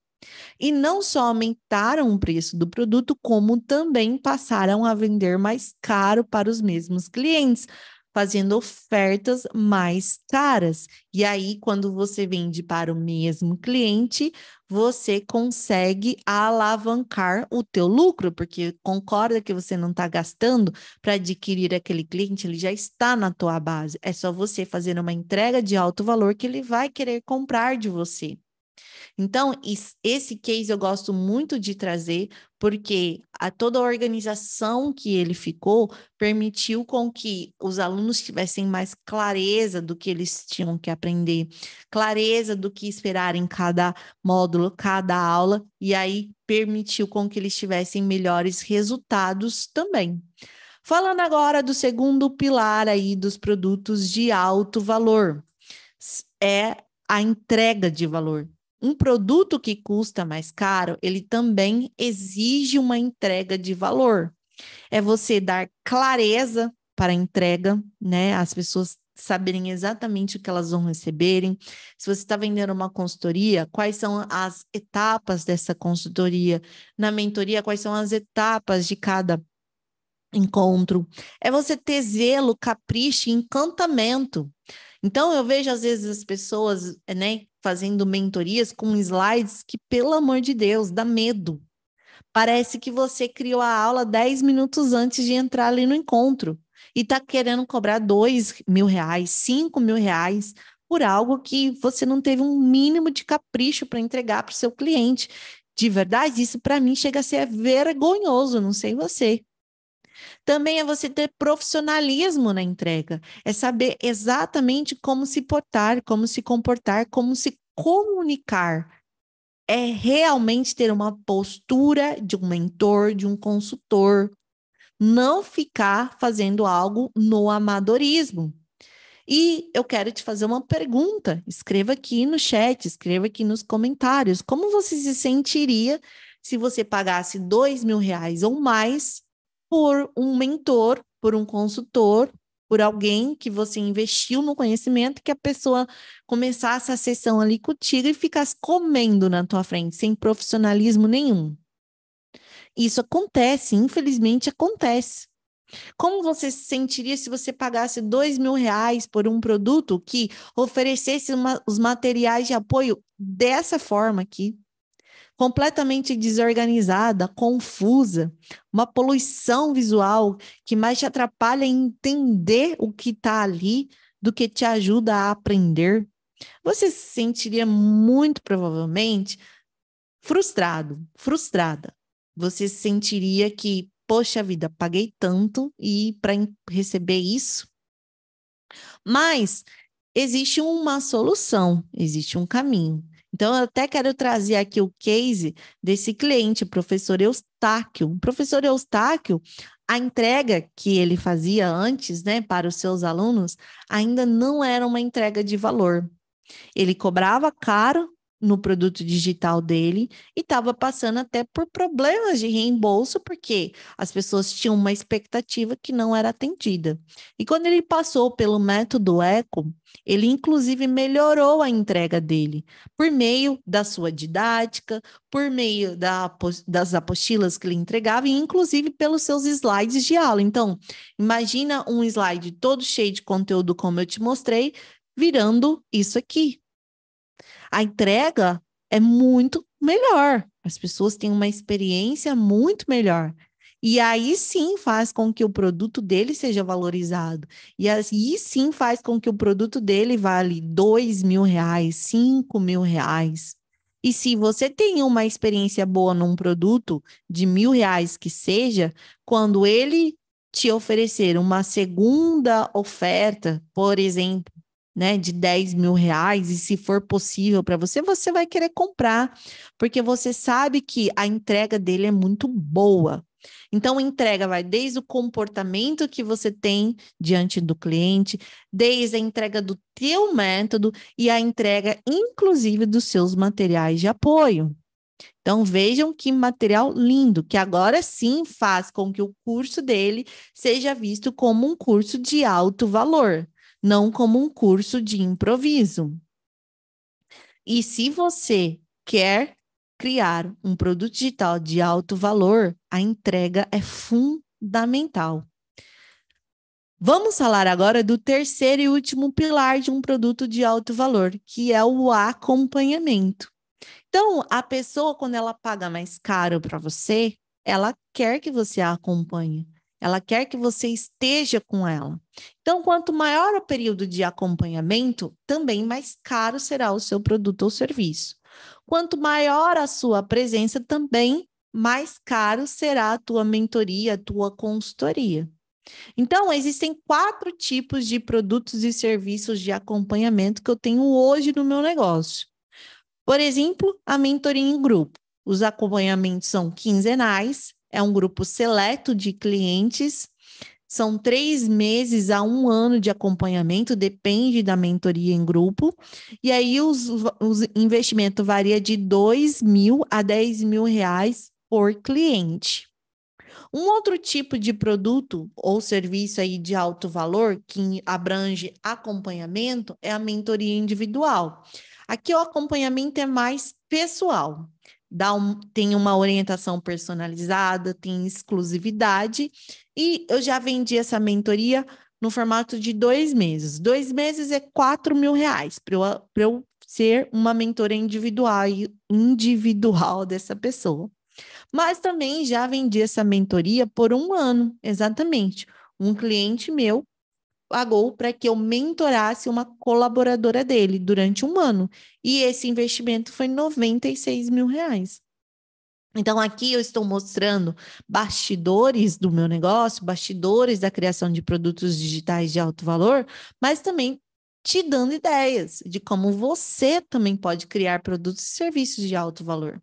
E não só aumentaram o preço do produto, como também passaram a vender mais caro para os mesmos clientes, fazendo ofertas mais caras. E aí, quando você vende para o mesmo cliente, você consegue alavancar o teu lucro, porque concorda que você não está gastando para adquirir aquele cliente, ele já está na tua base. É só você fazer uma entrega de alto valor que ele vai querer comprar de você. Então, esse case eu gosto muito de trazer, porque a toda a organização que ele ficou permitiu com que os alunos tivessem mais clareza do que eles tinham que aprender, clareza do que esperar em cada módulo, cada aula, e aí permitiu com que eles tivessem melhores resultados também. Falando agora do segundo pilar aí dos produtos de alto valor, é a entrega de valor. Um produto que custa mais caro, ele também exige uma entrega de valor. É você dar clareza para a entrega, né? As pessoas saberem exatamente o que elas vão receberem. Se você está vendendo uma consultoria, quais são as etapas dessa consultoria? Na mentoria, quais são as etapas de cada encontro? É você ter zelo, capricho, encantamento. Então, eu vejo às vezes as pessoas, né, fazendo mentorias com slides que, pelo amor de Deus, dá medo. Parece que você criou a aula 10 minutos antes de entrar ali no encontro e está querendo cobrar 2 mil reais, 5 mil reais por algo que você não teve um mínimo de capricho para entregar para o seu cliente. De verdade, isso para mim chega a ser vergonhoso, não sei você. Também é você ter profissionalismo na entrega, é saber exatamente como se portar, como se comportar, como se comunicar. É realmente ter uma postura de um mentor, de um consultor. Não ficar fazendo algo no amadorismo. E eu quero te fazer uma pergunta. Escreva aqui no chat, escreva aqui nos comentários. Como você se sentiria se você pagasse dois mil reais ou mais por um mentor, por um consultor, por alguém que você investiu no conhecimento, que a pessoa começasse a sessão ali contigo e ficasse comendo na tua frente, sem profissionalismo nenhum. Isso acontece, infelizmente acontece. Como você se sentiria se você pagasse dois mil reais por um produto que oferecesse uma, os materiais de apoio dessa forma aqui? completamente desorganizada, confusa, uma poluição visual que mais te atrapalha em entender o que está ali do que te ajuda a aprender, você se sentiria muito provavelmente frustrado, frustrada. Você se sentiria que, poxa vida, paguei tanto e para receber isso. Mas existe uma solução, existe um caminho. Então, eu até quero trazer aqui o case desse cliente, professor Eustáquio. O professor Eustáquio, a entrega que ele fazia antes, né, para os seus alunos, ainda não era uma entrega de valor. Ele cobrava caro no produto digital dele e estava passando até por problemas de reembolso, porque as pessoas tinham uma expectativa que não era atendida. E quando ele passou pelo método ECO, ele inclusive melhorou a entrega dele por meio da sua didática, por meio da, das apostilas que ele entregava e inclusive pelos seus slides de aula. Então, imagina um slide todo cheio de conteúdo como eu te mostrei, virando isso aqui, a entrega é muito melhor. As pessoas têm uma experiência muito melhor. E aí sim faz com que o produto dele seja valorizado. E aí sim faz com que o produto dele vale dois mil reais, cinco mil reais. E se você tem uma experiência boa num produto de mil reais que seja, quando ele te oferecer uma segunda oferta, por exemplo, né, de 10 mil reais, e se for possível para você, você vai querer comprar, porque você sabe que a entrega dele é muito boa. Então, entrega vai desde o comportamento que você tem diante do cliente, desde a entrega do teu método e a entrega, inclusive, dos seus materiais de apoio. Então, vejam que material lindo, que agora sim faz com que o curso dele seja visto como um curso de alto valor não como um curso de improviso. E se você quer criar um produto digital de alto valor, a entrega é fundamental. Vamos falar agora do terceiro e último pilar de um produto de alto valor, que é o acompanhamento. Então, a pessoa, quando ela paga mais caro para você, ela quer que você a acompanhe. Ela quer que você esteja com ela. Então, quanto maior o período de acompanhamento, também mais caro será o seu produto ou serviço. Quanto maior a sua presença, também mais caro será a tua mentoria, a tua consultoria. Então, existem quatro tipos de produtos e serviços de acompanhamento que eu tenho hoje no meu negócio. Por exemplo, a mentoria em grupo. Os acompanhamentos são quinzenais, é um grupo seleto de clientes, são três meses a um ano de acompanhamento, depende da mentoria em grupo, e aí os, os investimento varia de 2 mil a 10 mil reais por cliente. Um outro tipo de produto ou serviço aí de alto valor que abrange acompanhamento é a mentoria individual. Aqui o acompanhamento é mais pessoal dá um, tem uma orientação personalizada, tem exclusividade. E eu já vendi essa mentoria no formato de dois meses. Dois meses é quatro mil reais para eu, eu ser uma mentora individual, individual dessa pessoa. Mas também já vendi essa mentoria por um ano, exatamente. Um cliente meu Pagou para que eu mentorasse uma colaboradora dele durante um ano. E esse investimento foi 96 mil reais. Então, aqui eu estou mostrando bastidores do meu negócio, bastidores da criação de produtos digitais de alto valor, mas também te dando ideias de como você também pode criar produtos e serviços de alto valor.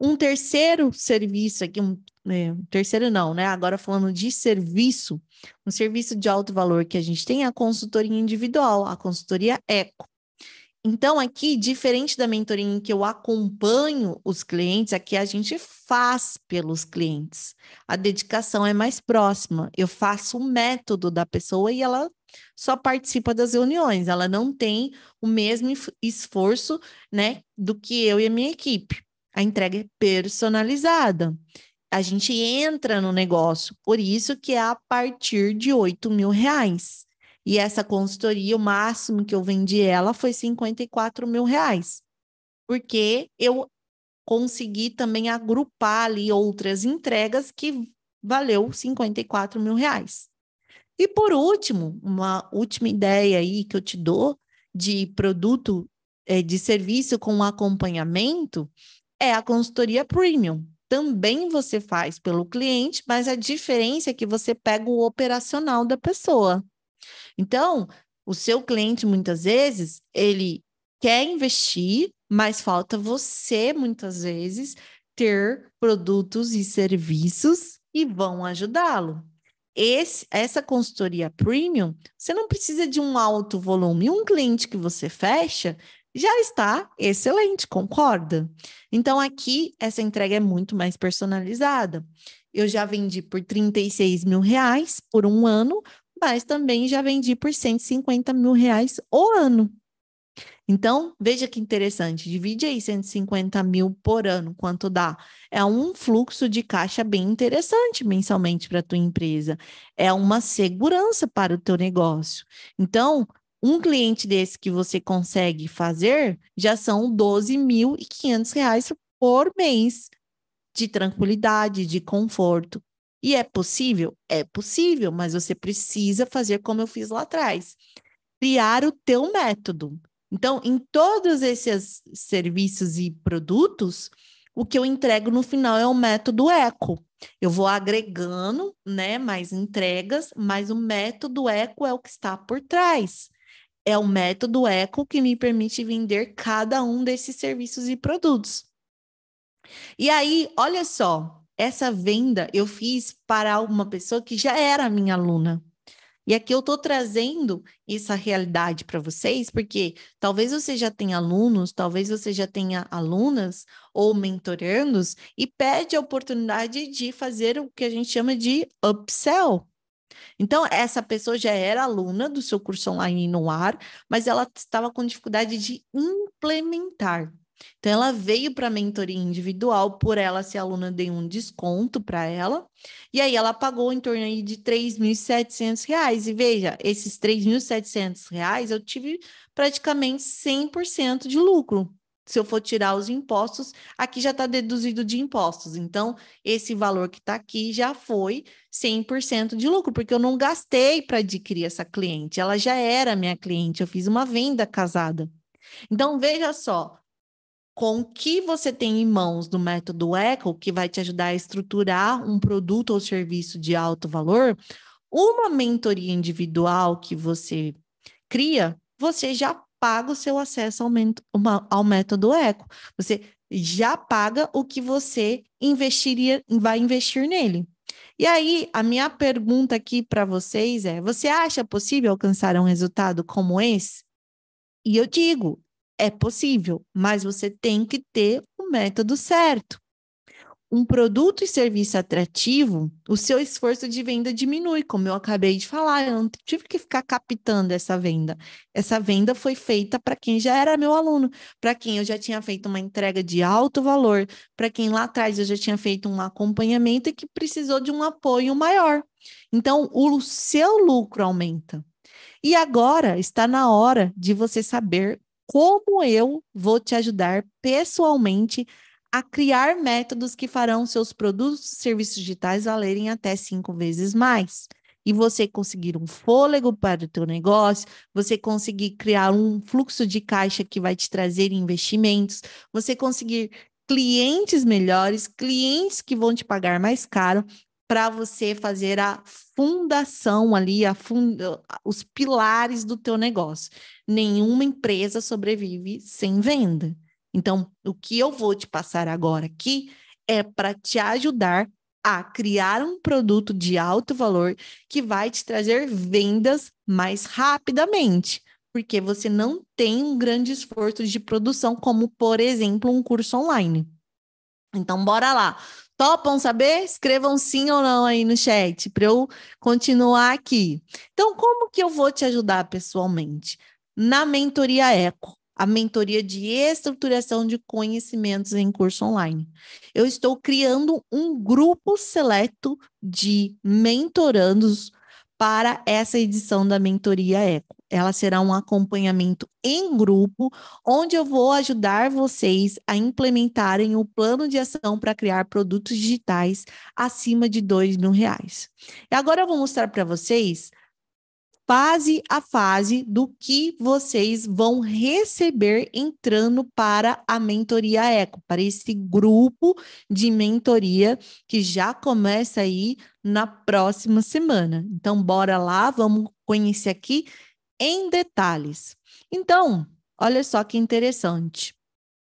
Um terceiro serviço aqui, um, é, terceiro não, né? Agora falando de serviço, um serviço de alto valor que a gente tem é a consultoria individual, a consultoria eco. Então, aqui, diferente da mentoria em que eu acompanho os clientes, aqui a gente faz pelos clientes. A dedicação é mais próxima. Eu faço o método da pessoa e ela só participa das reuniões. Ela não tem o mesmo esforço, né, do que eu e a minha equipe a entrega é personalizada. A gente entra no negócio, por isso que é a partir de 8 mil reais. E essa consultoria, o máximo que eu vendi ela foi 54 mil reais. Porque eu consegui também agrupar ali outras entregas que valeu 54 mil reais. E por último, uma última ideia aí que eu te dou de produto eh, de serviço com acompanhamento é a consultoria premium. Também você faz pelo cliente, mas a diferença é que você pega o operacional da pessoa. Então, o seu cliente muitas vezes ele quer investir, mas falta você muitas vezes ter produtos e serviços e vão ajudá-lo. Esse, essa consultoria premium, você não precisa de um alto volume. Um cliente que você fecha, já está excelente, concorda? Então, aqui, essa entrega é muito mais personalizada. Eu já vendi por 36 mil reais por um ano, mas também já vendi por 150 mil reais o ano. Então, veja que interessante, divide aí 150 mil por ano, quanto dá? É um fluxo de caixa bem interessante mensalmente para a tua empresa. É uma segurança para o teu negócio. Então, um cliente desse que você consegue fazer já são 12.500 reais por mês de tranquilidade, de conforto. E é possível? É possível, mas você precisa fazer como eu fiz lá atrás. Criar o teu método. Então, em todos esses serviços e produtos, o que eu entrego no final é o método eco. Eu vou agregando, né, mais entregas, mas o método eco é o que está por trás é o método Eco que me permite vender cada um desses serviços e produtos. E aí, olha só, essa venda eu fiz para uma pessoa que já era minha aluna. E aqui eu estou trazendo essa realidade para vocês, porque talvez você já tenha alunos, talvez você já tenha alunas ou mentorandos e pede a oportunidade de fazer o que a gente chama de upsell, então, essa pessoa já era aluna do seu curso online no ar, mas ela estava com dificuldade de implementar. Então, ela veio para a mentoria individual, por ela ser aluna, dei um desconto para ela. E aí, ela pagou em torno aí de R$ 3.700. E veja, esses R$ 3.700 eu tive praticamente 100% de lucro se eu for tirar os impostos, aqui já está deduzido de impostos. Então, esse valor que está aqui já foi 100% de lucro, porque eu não gastei para adquirir essa cliente, ela já era minha cliente, eu fiz uma venda casada. Então, veja só, com o que você tem em mãos do método ECO, que vai te ajudar a estruturar um produto ou serviço de alto valor, uma mentoria individual que você cria, você já paga o seu acesso ao, ao método eco. Você já paga o que você investiria, vai investir nele. E aí, a minha pergunta aqui para vocês é: você acha possível alcançar um resultado como esse? E eu digo, é possível, mas você tem que ter o método certo um produto e serviço atrativo, o seu esforço de venda diminui, como eu acabei de falar, eu não tive que ficar captando essa venda. Essa venda foi feita para quem já era meu aluno, para quem eu já tinha feito uma entrega de alto valor, para quem lá atrás eu já tinha feito um acompanhamento e que precisou de um apoio maior. Então, o seu lucro aumenta. E agora está na hora de você saber como eu vou te ajudar pessoalmente a criar métodos que farão seus produtos e serviços digitais valerem até cinco vezes mais. E você conseguir um fôlego para o teu negócio, você conseguir criar um fluxo de caixa que vai te trazer investimentos, você conseguir clientes melhores, clientes que vão te pagar mais caro, para você fazer a fundação ali, a fund... os pilares do teu negócio. Nenhuma empresa sobrevive sem venda. Então, o que eu vou te passar agora aqui é para te ajudar a criar um produto de alto valor que vai te trazer vendas mais rapidamente, porque você não tem um grande esforço de produção, como, por exemplo, um curso online. Então, bora lá. Topam saber? Escrevam sim ou não aí no chat para eu continuar aqui. Então, como que eu vou te ajudar pessoalmente? Na mentoria Eco a mentoria de estruturação de conhecimentos em curso online. Eu estou criando um grupo seleto de mentorandos para essa edição da mentoria Eco. Ela será um acompanhamento em grupo, onde eu vou ajudar vocês a implementarem o plano de ação para criar produtos digitais acima de dois mil reais. E agora eu vou mostrar para vocês fase a fase do que vocês vão receber entrando para a mentoria Eco, para esse grupo de mentoria que já começa aí na próxima semana. Então, bora lá, vamos conhecer aqui em detalhes. Então, olha só que interessante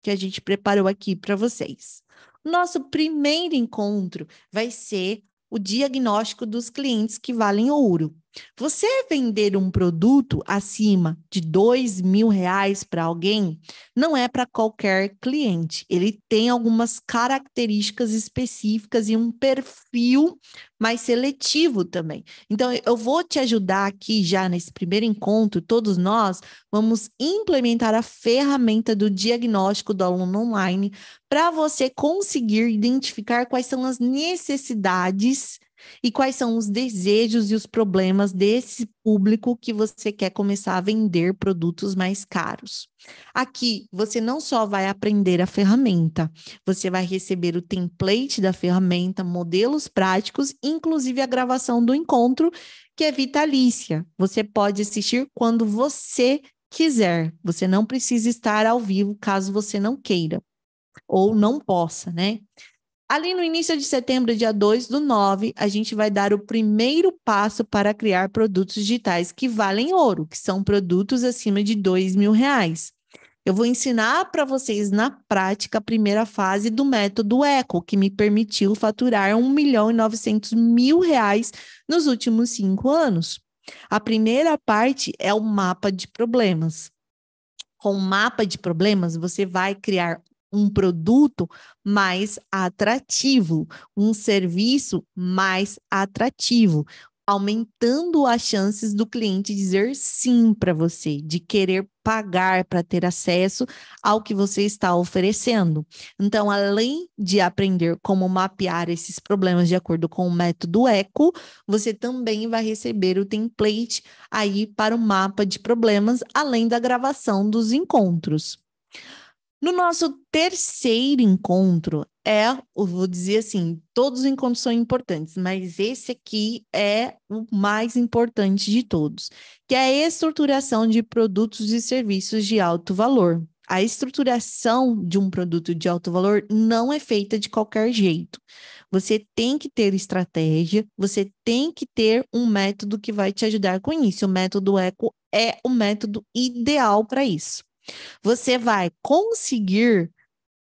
que a gente preparou aqui para vocês. Nosso primeiro encontro vai ser o diagnóstico dos clientes que valem ouro. Você vender um produto acima de dois mil reais para alguém não é para qualquer cliente. Ele tem algumas características específicas e um perfil mais seletivo também. Então, eu vou te ajudar aqui já nesse primeiro encontro. Todos nós vamos implementar a ferramenta do diagnóstico do aluno online para você conseguir identificar quais são as necessidades e quais são os desejos e os problemas desse público que você quer começar a vender produtos mais caros? Aqui você não só vai aprender a ferramenta, você vai receber o template da ferramenta, modelos práticos, inclusive a gravação do encontro, que é vitalícia. Você pode assistir quando você quiser. Você não precisa estar ao vivo caso você não queira ou não possa, né? Ali no início de setembro, dia 2 do 9, a gente vai dar o primeiro passo para criar produtos digitais que valem ouro, que são produtos acima de dois mil reais. Eu vou ensinar para vocês na prática a primeira fase do método Eco, que me permitiu faturar 1 milhão e 900 mil reais nos últimos cinco anos. A primeira parte é o mapa de problemas. Com o mapa de problemas, você vai criar um produto mais atrativo, um serviço mais atrativo, aumentando as chances do cliente dizer sim para você, de querer pagar para ter acesso ao que você está oferecendo. Então, além de aprender como mapear esses problemas de acordo com o método ECO, você também vai receber o template aí para o mapa de problemas, além da gravação dos encontros. No nosso terceiro encontro, é, eu vou dizer assim, todos os encontros são importantes, mas esse aqui é o mais importante de todos, que é a estruturação de produtos e serviços de alto valor. A estruturação de um produto de alto valor não é feita de qualquer jeito. Você tem que ter estratégia, você tem que ter um método que vai te ajudar com isso. O método ECO é o método ideal para isso. Você vai conseguir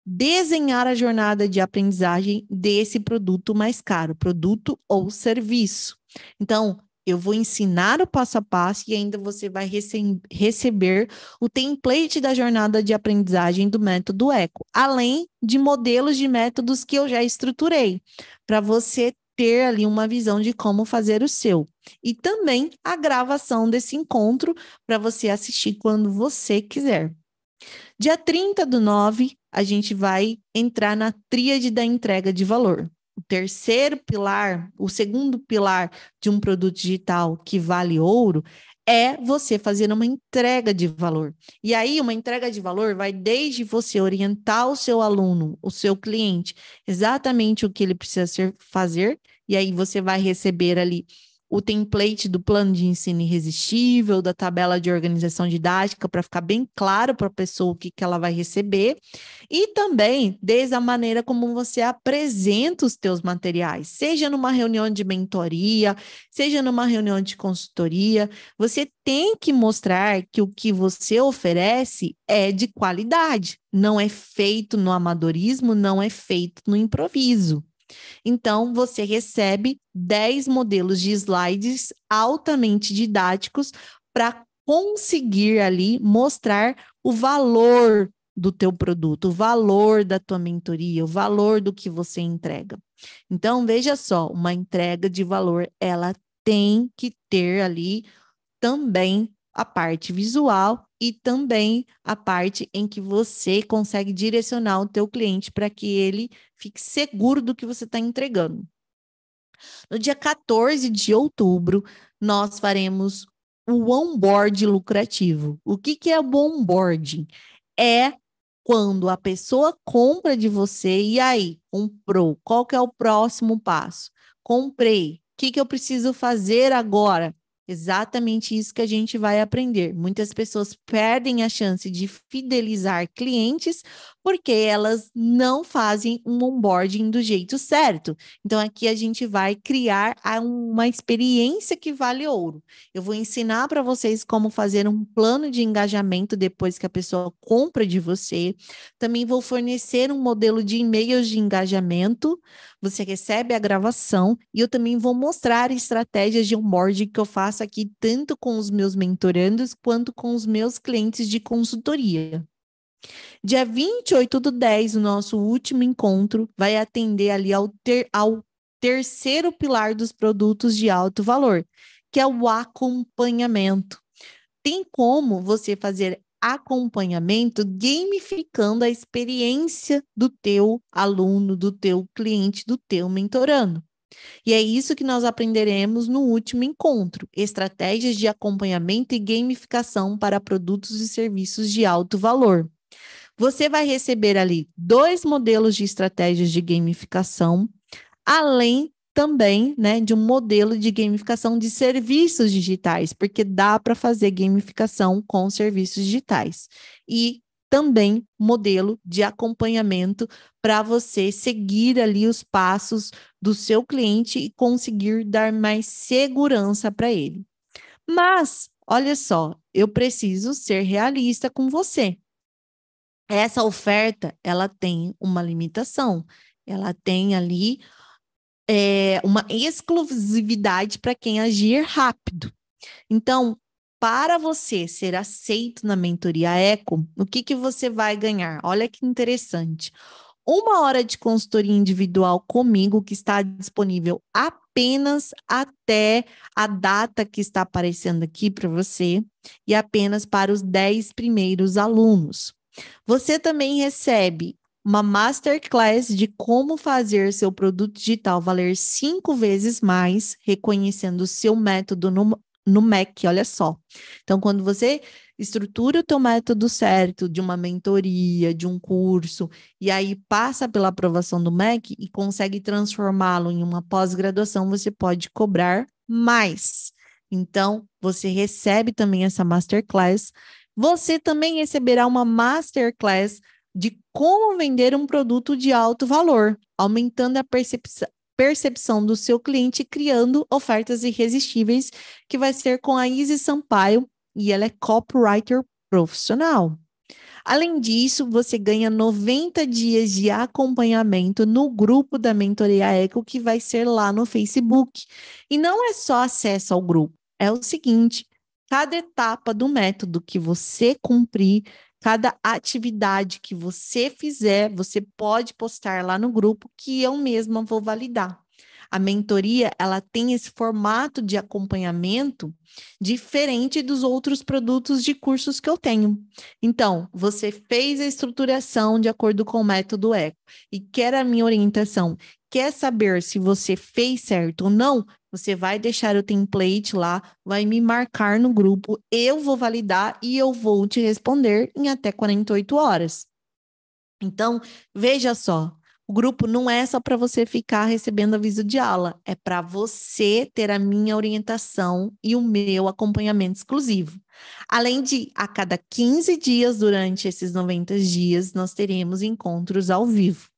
desenhar a jornada de aprendizagem desse produto mais caro, produto ou serviço. Então, eu vou ensinar o passo a passo e ainda você vai rece receber o template da jornada de aprendizagem do método ECO, além de modelos de métodos que eu já estruturei, para você ter ali uma visão de como fazer o seu e também a gravação desse encontro para você assistir quando você quiser. Dia 30 do 9, a gente vai entrar na tríade da entrega de valor. O terceiro pilar, o segundo pilar de um produto digital que vale ouro é você fazer uma entrega de valor. E aí, uma entrega de valor vai desde você orientar o seu aluno, o seu cliente, exatamente o que ele precisa ser, fazer, e aí você vai receber ali o template do plano de ensino irresistível, da tabela de organização didática, para ficar bem claro para a pessoa o que, que ela vai receber, e também desde a maneira como você apresenta os teus materiais, seja numa reunião de mentoria, seja numa reunião de consultoria, você tem que mostrar que o que você oferece é de qualidade, não é feito no amadorismo, não é feito no improviso. Então, você recebe 10 modelos de slides altamente didáticos para conseguir ali mostrar o valor do teu produto, o valor da tua mentoria, o valor do que você entrega. Então, veja só, uma entrega de valor, ela tem que ter ali também a parte visual e também a parte em que você consegue direcionar o teu cliente para que ele fique seguro do que você está entregando. No dia 14 de outubro, nós faremos o onboard lucrativo. O que, que é o onboarding? É quando a pessoa compra de você e aí comprou. Qual que é o próximo passo? Comprei. O que, que eu preciso fazer agora? Exatamente isso que a gente vai aprender. Muitas pessoas perdem a chance de fidelizar clientes porque elas não fazem um onboarding do jeito certo. Então, aqui a gente vai criar uma experiência que vale ouro. Eu vou ensinar para vocês como fazer um plano de engajamento depois que a pessoa compra de você. Também vou fornecer um modelo de e-mails de engajamento. Você recebe a gravação e eu também vou mostrar estratégias de onboarding que eu faço aqui, tanto com os meus mentorandos quanto com os meus clientes de consultoria. Dia 28 do 10, o nosso último encontro vai atender ali ao, ter, ao terceiro pilar dos produtos de alto valor, que é o acompanhamento. Tem como você fazer acompanhamento gamificando a experiência do teu aluno, do teu cliente, do teu mentorando. E é isso que nós aprenderemos no último encontro: estratégias de acompanhamento e gamificação para produtos e serviços de alto valor. Você vai receber ali dois modelos de estratégias de gamificação, além também, né, de um modelo de gamificação de serviços digitais, porque dá para fazer gamificação com serviços digitais. E também modelo de acompanhamento para você seguir ali os passos do seu cliente e conseguir dar mais segurança para ele. Mas, olha só, eu preciso ser realista com você essa oferta ela tem uma limitação, ela tem ali é, uma exclusividade para quem agir rápido. Então, para você ser aceito na mentoria Eco, o que, que você vai ganhar? Olha que interessante. Uma hora de consultoria individual comigo que está disponível apenas até a data que está aparecendo aqui para você e apenas para os 10 primeiros alunos. Você também recebe uma masterclass de como fazer seu produto digital valer cinco vezes mais, reconhecendo o seu método no, no MEC, olha só. Então, quando você estrutura o teu método certo de uma mentoria, de um curso, e aí passa pela aprovação do MEC e consegue transformá-lo em uma pós-graduação, você pode cobrar mais. Então, você recebe também essa masterclass você também receberá uma masterclass de como vender um produto de alto valor, aumentando a percepção percepção do seu cliente, criando ofertas irresistíveis, que vai ser com a Izzy Sampaio e ela é copywriter profissional. Além disso, você ganha 90 dias de acompanhamento no grupo da Mentoria Eco, que vai ser lá no Facebook. E não é só acesso ao grupo, é o seguinte: cada etapa do método que você cumprir, cada atividade que você fizer, você pode postar lá no grupo que eu mesma vou validar. A mentoria, ela tem esse formato de acompanhamento diferente dos outros produtos de cursos que eu tenho. Então, você fez a estruturação de acordo com o método ECO e quer a minha orientação, quer saber se você fez certo ou não, você vai deixar o template lá, vai me marcar no grupo, eu vou validar e eu vou te responder em até 48 horas. Então, veja só, o grupo não é só para você ficar recebendo aviso de aula, é para você ter a minha orientação e o meu acompanhamento exclusivo. Além de, a cada 15 dias, durante esses 90 dias, nós teremos encontros ao vivo.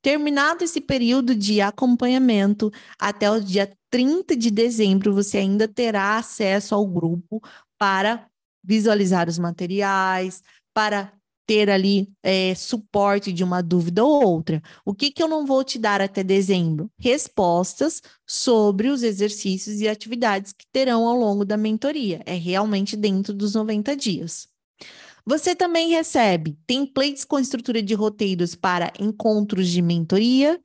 Terminado esse período de acompanhamento, até o dia 30 de dezembro, você ainda terá acesso ao grupo para visualizar os materiais, para ter ali é, suporte de uma dúvida ou outra. O que, que eu não vou te dar até dezembro? Respostas sobre os exercícios e atividades que terão ao longo da mentoria. É realmente dentro dos 90 dias. Você também recebe templates com estrutura de roteiros para encontros de mentoria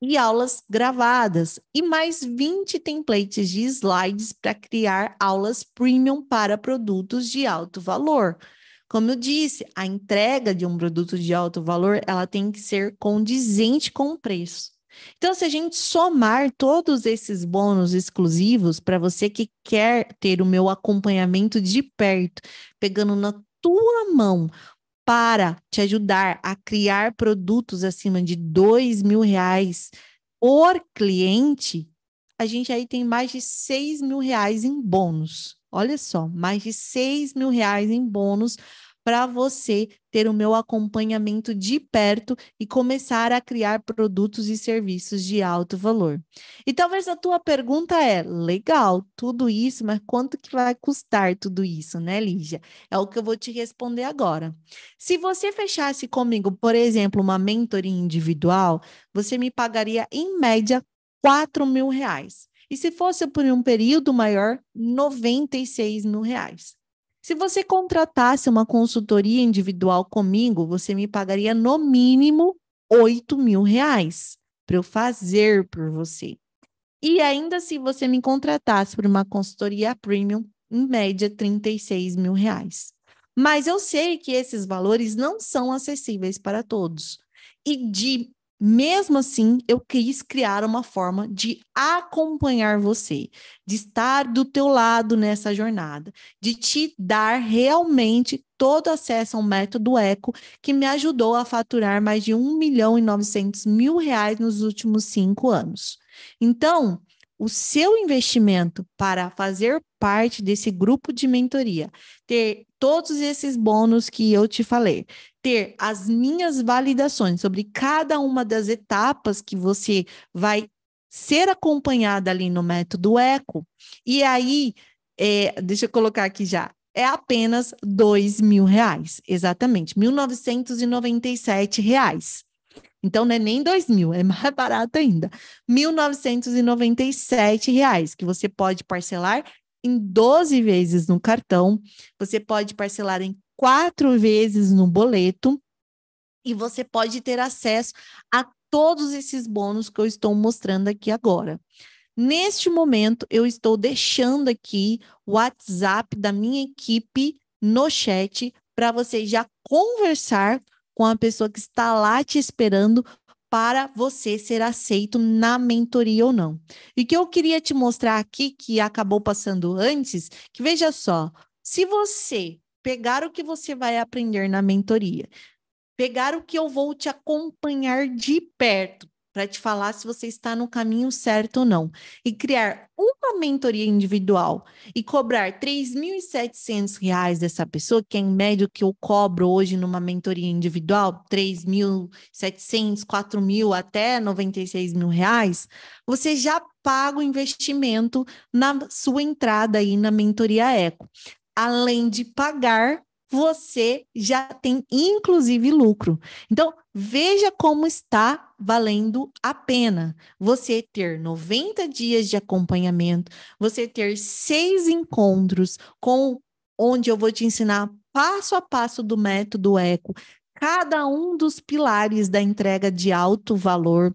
e aulas gravadas, e mais 20 templates de slides para criar aulas premium para produtos de alto valor. Como eu disse, a entrega de um produto de alto valor, ela tem que ser condizente com o preço. Então, se a gente somar todos esses bônus exclusivos para você que quer ter o meu acompanhamento de perto, pegando na tua mão para te ajudar a criar produtos acima de dois mil reais por cliente, a gente aí tem mais de seis mil reais em bônus. Olha só, mais de seis mil reais em bônus para você ter o meu acompanhamento de perto e começar a criar produtos e serviços de alto valor. E talvez a tua pergunta é: legal, tudo isso, mas quanto que vai custar tudo isso, né, Lígia? É o que eu vou te responder agora. Se você fechasse comigo, por exemplo, uma mentoria individual, você me pagaria em média 4 mil reais. E se fosse por um período maior, 96 mil reais. Se você contratasse uma consultoria individual comigo, você me pagaria no mínimo 8 mil reais para eu fazer por você. E ainda se você me contratasse por uma consultoria premium, em média 36 mil reais. Mas eu sei que esses valores não são acessíveis para todos. E de mesmo assim, eu quis criar uma forma de acompanhar você, de estar do teu lado nessa jornada, de te dar realmente todo acesso ao método ECO, que me ajudou a faturar mais de 1 milhão e 900 mil reais nos últimos cinco anos. Então, o seu investimento para fazer parte desse grupo de mentoria, ter todos esses bônus que eu te falei, ter as minhas validações sobre cada uma das etapas que você vai ser acompanhada ali no método ECO. E aí, é, deixa eu colocar aqui já, é apenas dois mil reais, exatamente, mil novecentos e noventa e sete reais. Então, não é nem dois mil, é mais barato ainda. Mil novecentos e noventa e sete reais, que você pode parcelar em 12 vezes no cartão, você pode parcelar em quatro vezes no boleto e você pode ter acesso a todos esses bônus que eu estou mostrando aqui agora. Neste momento, eu estou deixando aqui o WhatsApp da minha equipe no chat para você já conversar com a pessoa que está lá te esperando para você ser aceito na mentoria ou não. E que eu queria te mostrar aqui que acabou passando antes, que veja só, se você pegar o que você vai aprender na mentoria, pegar o que eu vou te acompanhar de perto para te falar se você está no caminho certo ou não, e criar uma mentoria individual e cobrar R$ 3.700 dessa pessoa, que é em média o que eu cobro hoje numa mentoria individual, R$ 3.700, R$ 4.000 até R$ reais você já paga o investimento na sua entrada aí na mentoria Eco além de pagar, você já tem inclusive lucro. Então, veja como está valendo a pena você ter 90 dias de acompanhamento, você ter seis encontros com onde eu vou te ensinar passo a passo do método eco, cada um dos pilares da entrega de alto valor.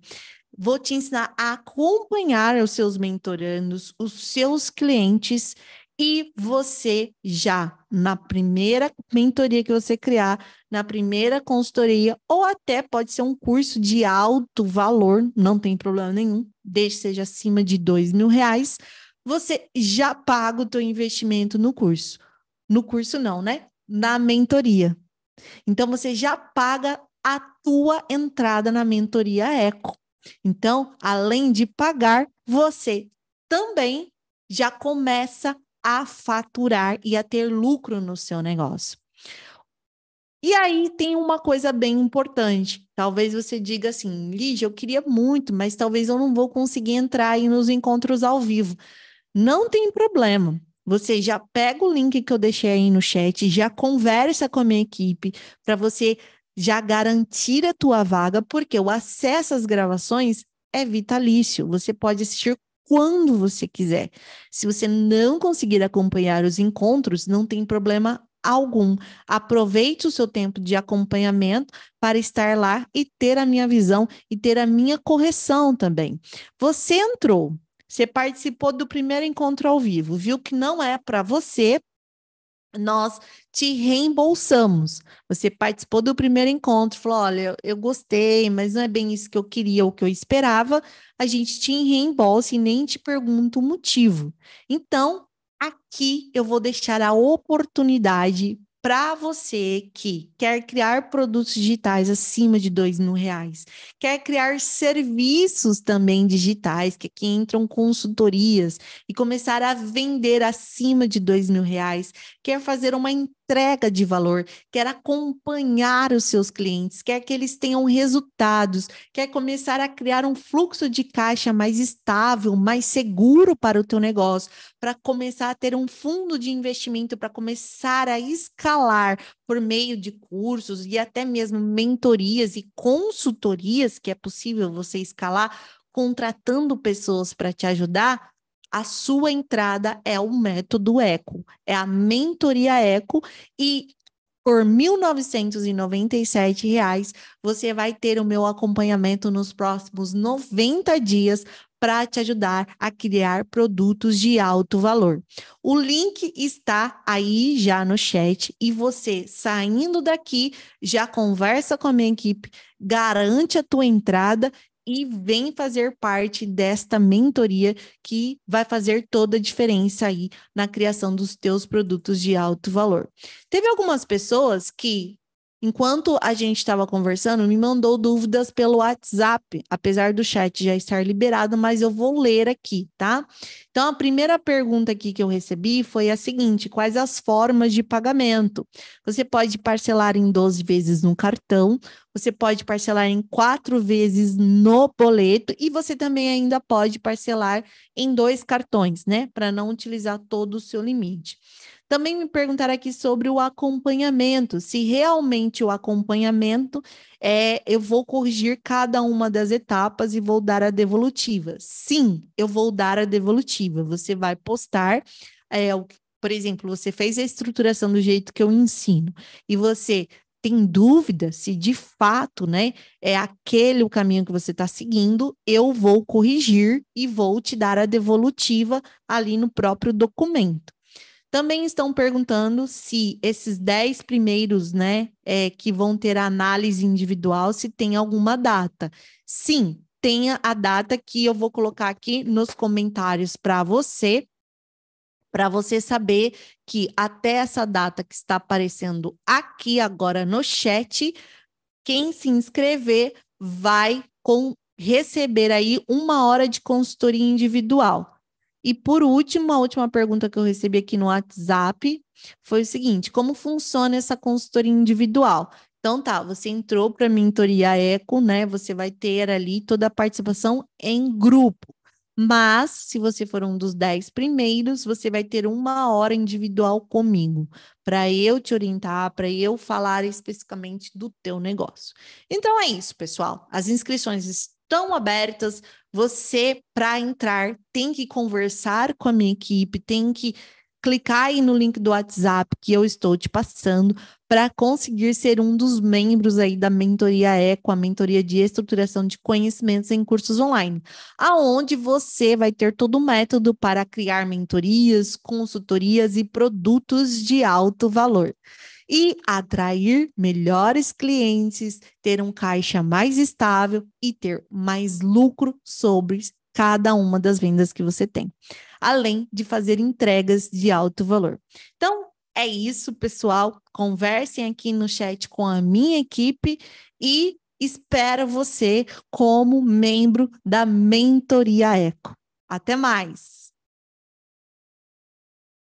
Vou te ensinar a acompanhar os seus mentorandos, os seus clientes e você já na primeira mentoria que você criar, na primeira consultoria, ou até pode ser um curso de alto valor, não tem problema nenhum, desde que seja acima de dois mil reais, você já paga o teu investimento no curso. No curso não, né? Na mentoria. Então você já paga a tua entrada na mentoria Eco. Então, além de pagar, você também já começa a faturar e a ter lucro no seu negócio. E aí tem uma coisa bem importante. Talvez você diga assim, Lígia, eu queria muito, mas talvez eu não vou conseguir entrar aí nos encontros ao vivo. Não tem problema. Você já pega o link que eu deixei aí no chat, já conversa com a minha equipe para você já garantir a tua vaga, porque o acesso às gravações é vitalício. Você pode assistir quando você quiser. Se você não conseguir acompanhar os encontros, não tem problema algum. Aproveite o seu tempo de acompanhamento para estar lá e ter a minha visão e ter a minha correção também. Você entrou, você participou do primeiro encontro ao vivo, viu que não é para você, nós te reembolsamos. Você participou do primeiro encontro, falou: olha, eu gostei, mas não é bem isso que eu queria ou que eu esperava. A gente te reembolsa e nem te pergunta o motivo. Então, aqui eu vou deixar a oportunidade para você que quer criar produtos digitais acima de dois mil reais, quer criar serviços também digitais, que aqui entram consultorias e começar a vender acima de dois mil reais, quer fazer uma entrega de valor, quer acompanhar os seus clientes, quer que eles tenham resultados, quer começar a criar um fluxo de caixa mais estável, mais seguro para o teu negócio, para começar a ter um fundo de investimento, para começar a escalar escalar por meio de cursos e até mesmo mentorias e consultorias que é possível você escalar contratando pessoas para te ajudar, a sua entrada é o método eco, é a mentoria eco e por R$ 1.997, você vai ter o meu acompanhamento nos próximos 90 dias para te ajudar a criar produtos de alto valor. O link está aí já no chat e você saindo daqui já conversa com a minha equipe, garante a tua entrada e vem fazer parte desta mentoria que vai fazer toda a diferença aí na criação dos teus produtos de alto valor. Teve algumas pessoas que Enquanto a gente estava conversando, me mandou dúvidas pelo WhatsApp, apesar do chat já estar liberado, mas eu vou ler aqui, tá? Então, a primeira pergunta aqui que eu recebi foi a seguinte: quais as formas de pagamento? Você pode parcelar em 12 vezes no cartão, você pode parcelar em quatro vezes no boleto e você também ainda pode parcelar em dois cartões, né? Para não utilizar todo o seu limite. Também me perguntaram aqui sobre o acompanhamento, se realmente o acompanhamento é eu vou corrigir cada uma das etapas e vou dar a devolutiva. Sim, eu vou dar a devolutiva. Você vai postar é, por exemplo, você fez a estruturação do jeito que eu ensino e você tem dúvida se de fato, né, é aquele o caminho que você está seguindo, eu vou corrigir e vou te dar a devolutiva ali no próprio documento. Também estão perguntando se esses 10 primeiros, né, é, que vão ter análise individual, se tem alguma data. Sim, tenha a data que eu vou colocar aqui nos comentários para você, para você saber que até essa data que está aparecendo aqui agora no chat, quem se inscrever vai com receber aí uma hora de consultoria individual. E por último, a última pergunta que eu recebi aqui no WhatsApp foi o seguinte: como funciona essa consultoria individual? Então tá, você entrou para a mentoria Eco, né? Você vai ter ali toda a participação em grupo. Mas, se você for um dos dez primeiros, você vai ter uma hora individual comigo, para eu te orientar, para eu falar especificamente do teu negócio. Então é isso, pessoal. As inscrições tão abertas. Você, para entrar, tem que conversar com a minha equipe, tem que clicar aí no link do WhatsApp que eu estou te passando para conseguir ser um dos membros aí da mentoria Eco, a mentoria de estruturação de conhecimentos em cursos online, aonde você vai ter todo o método para criar mentorias, consultorias e produtos de alto valor e atrair melhores clientes, ter um caixa mais estável e ter mais lucro sobre cada uma das vendas que você tem, além de fazer entregas de alto valor. Então, é isso, pessoal. Conversem aqui no chat com a minha equipe e espero você como membro da Mentoria Eco. Até mais!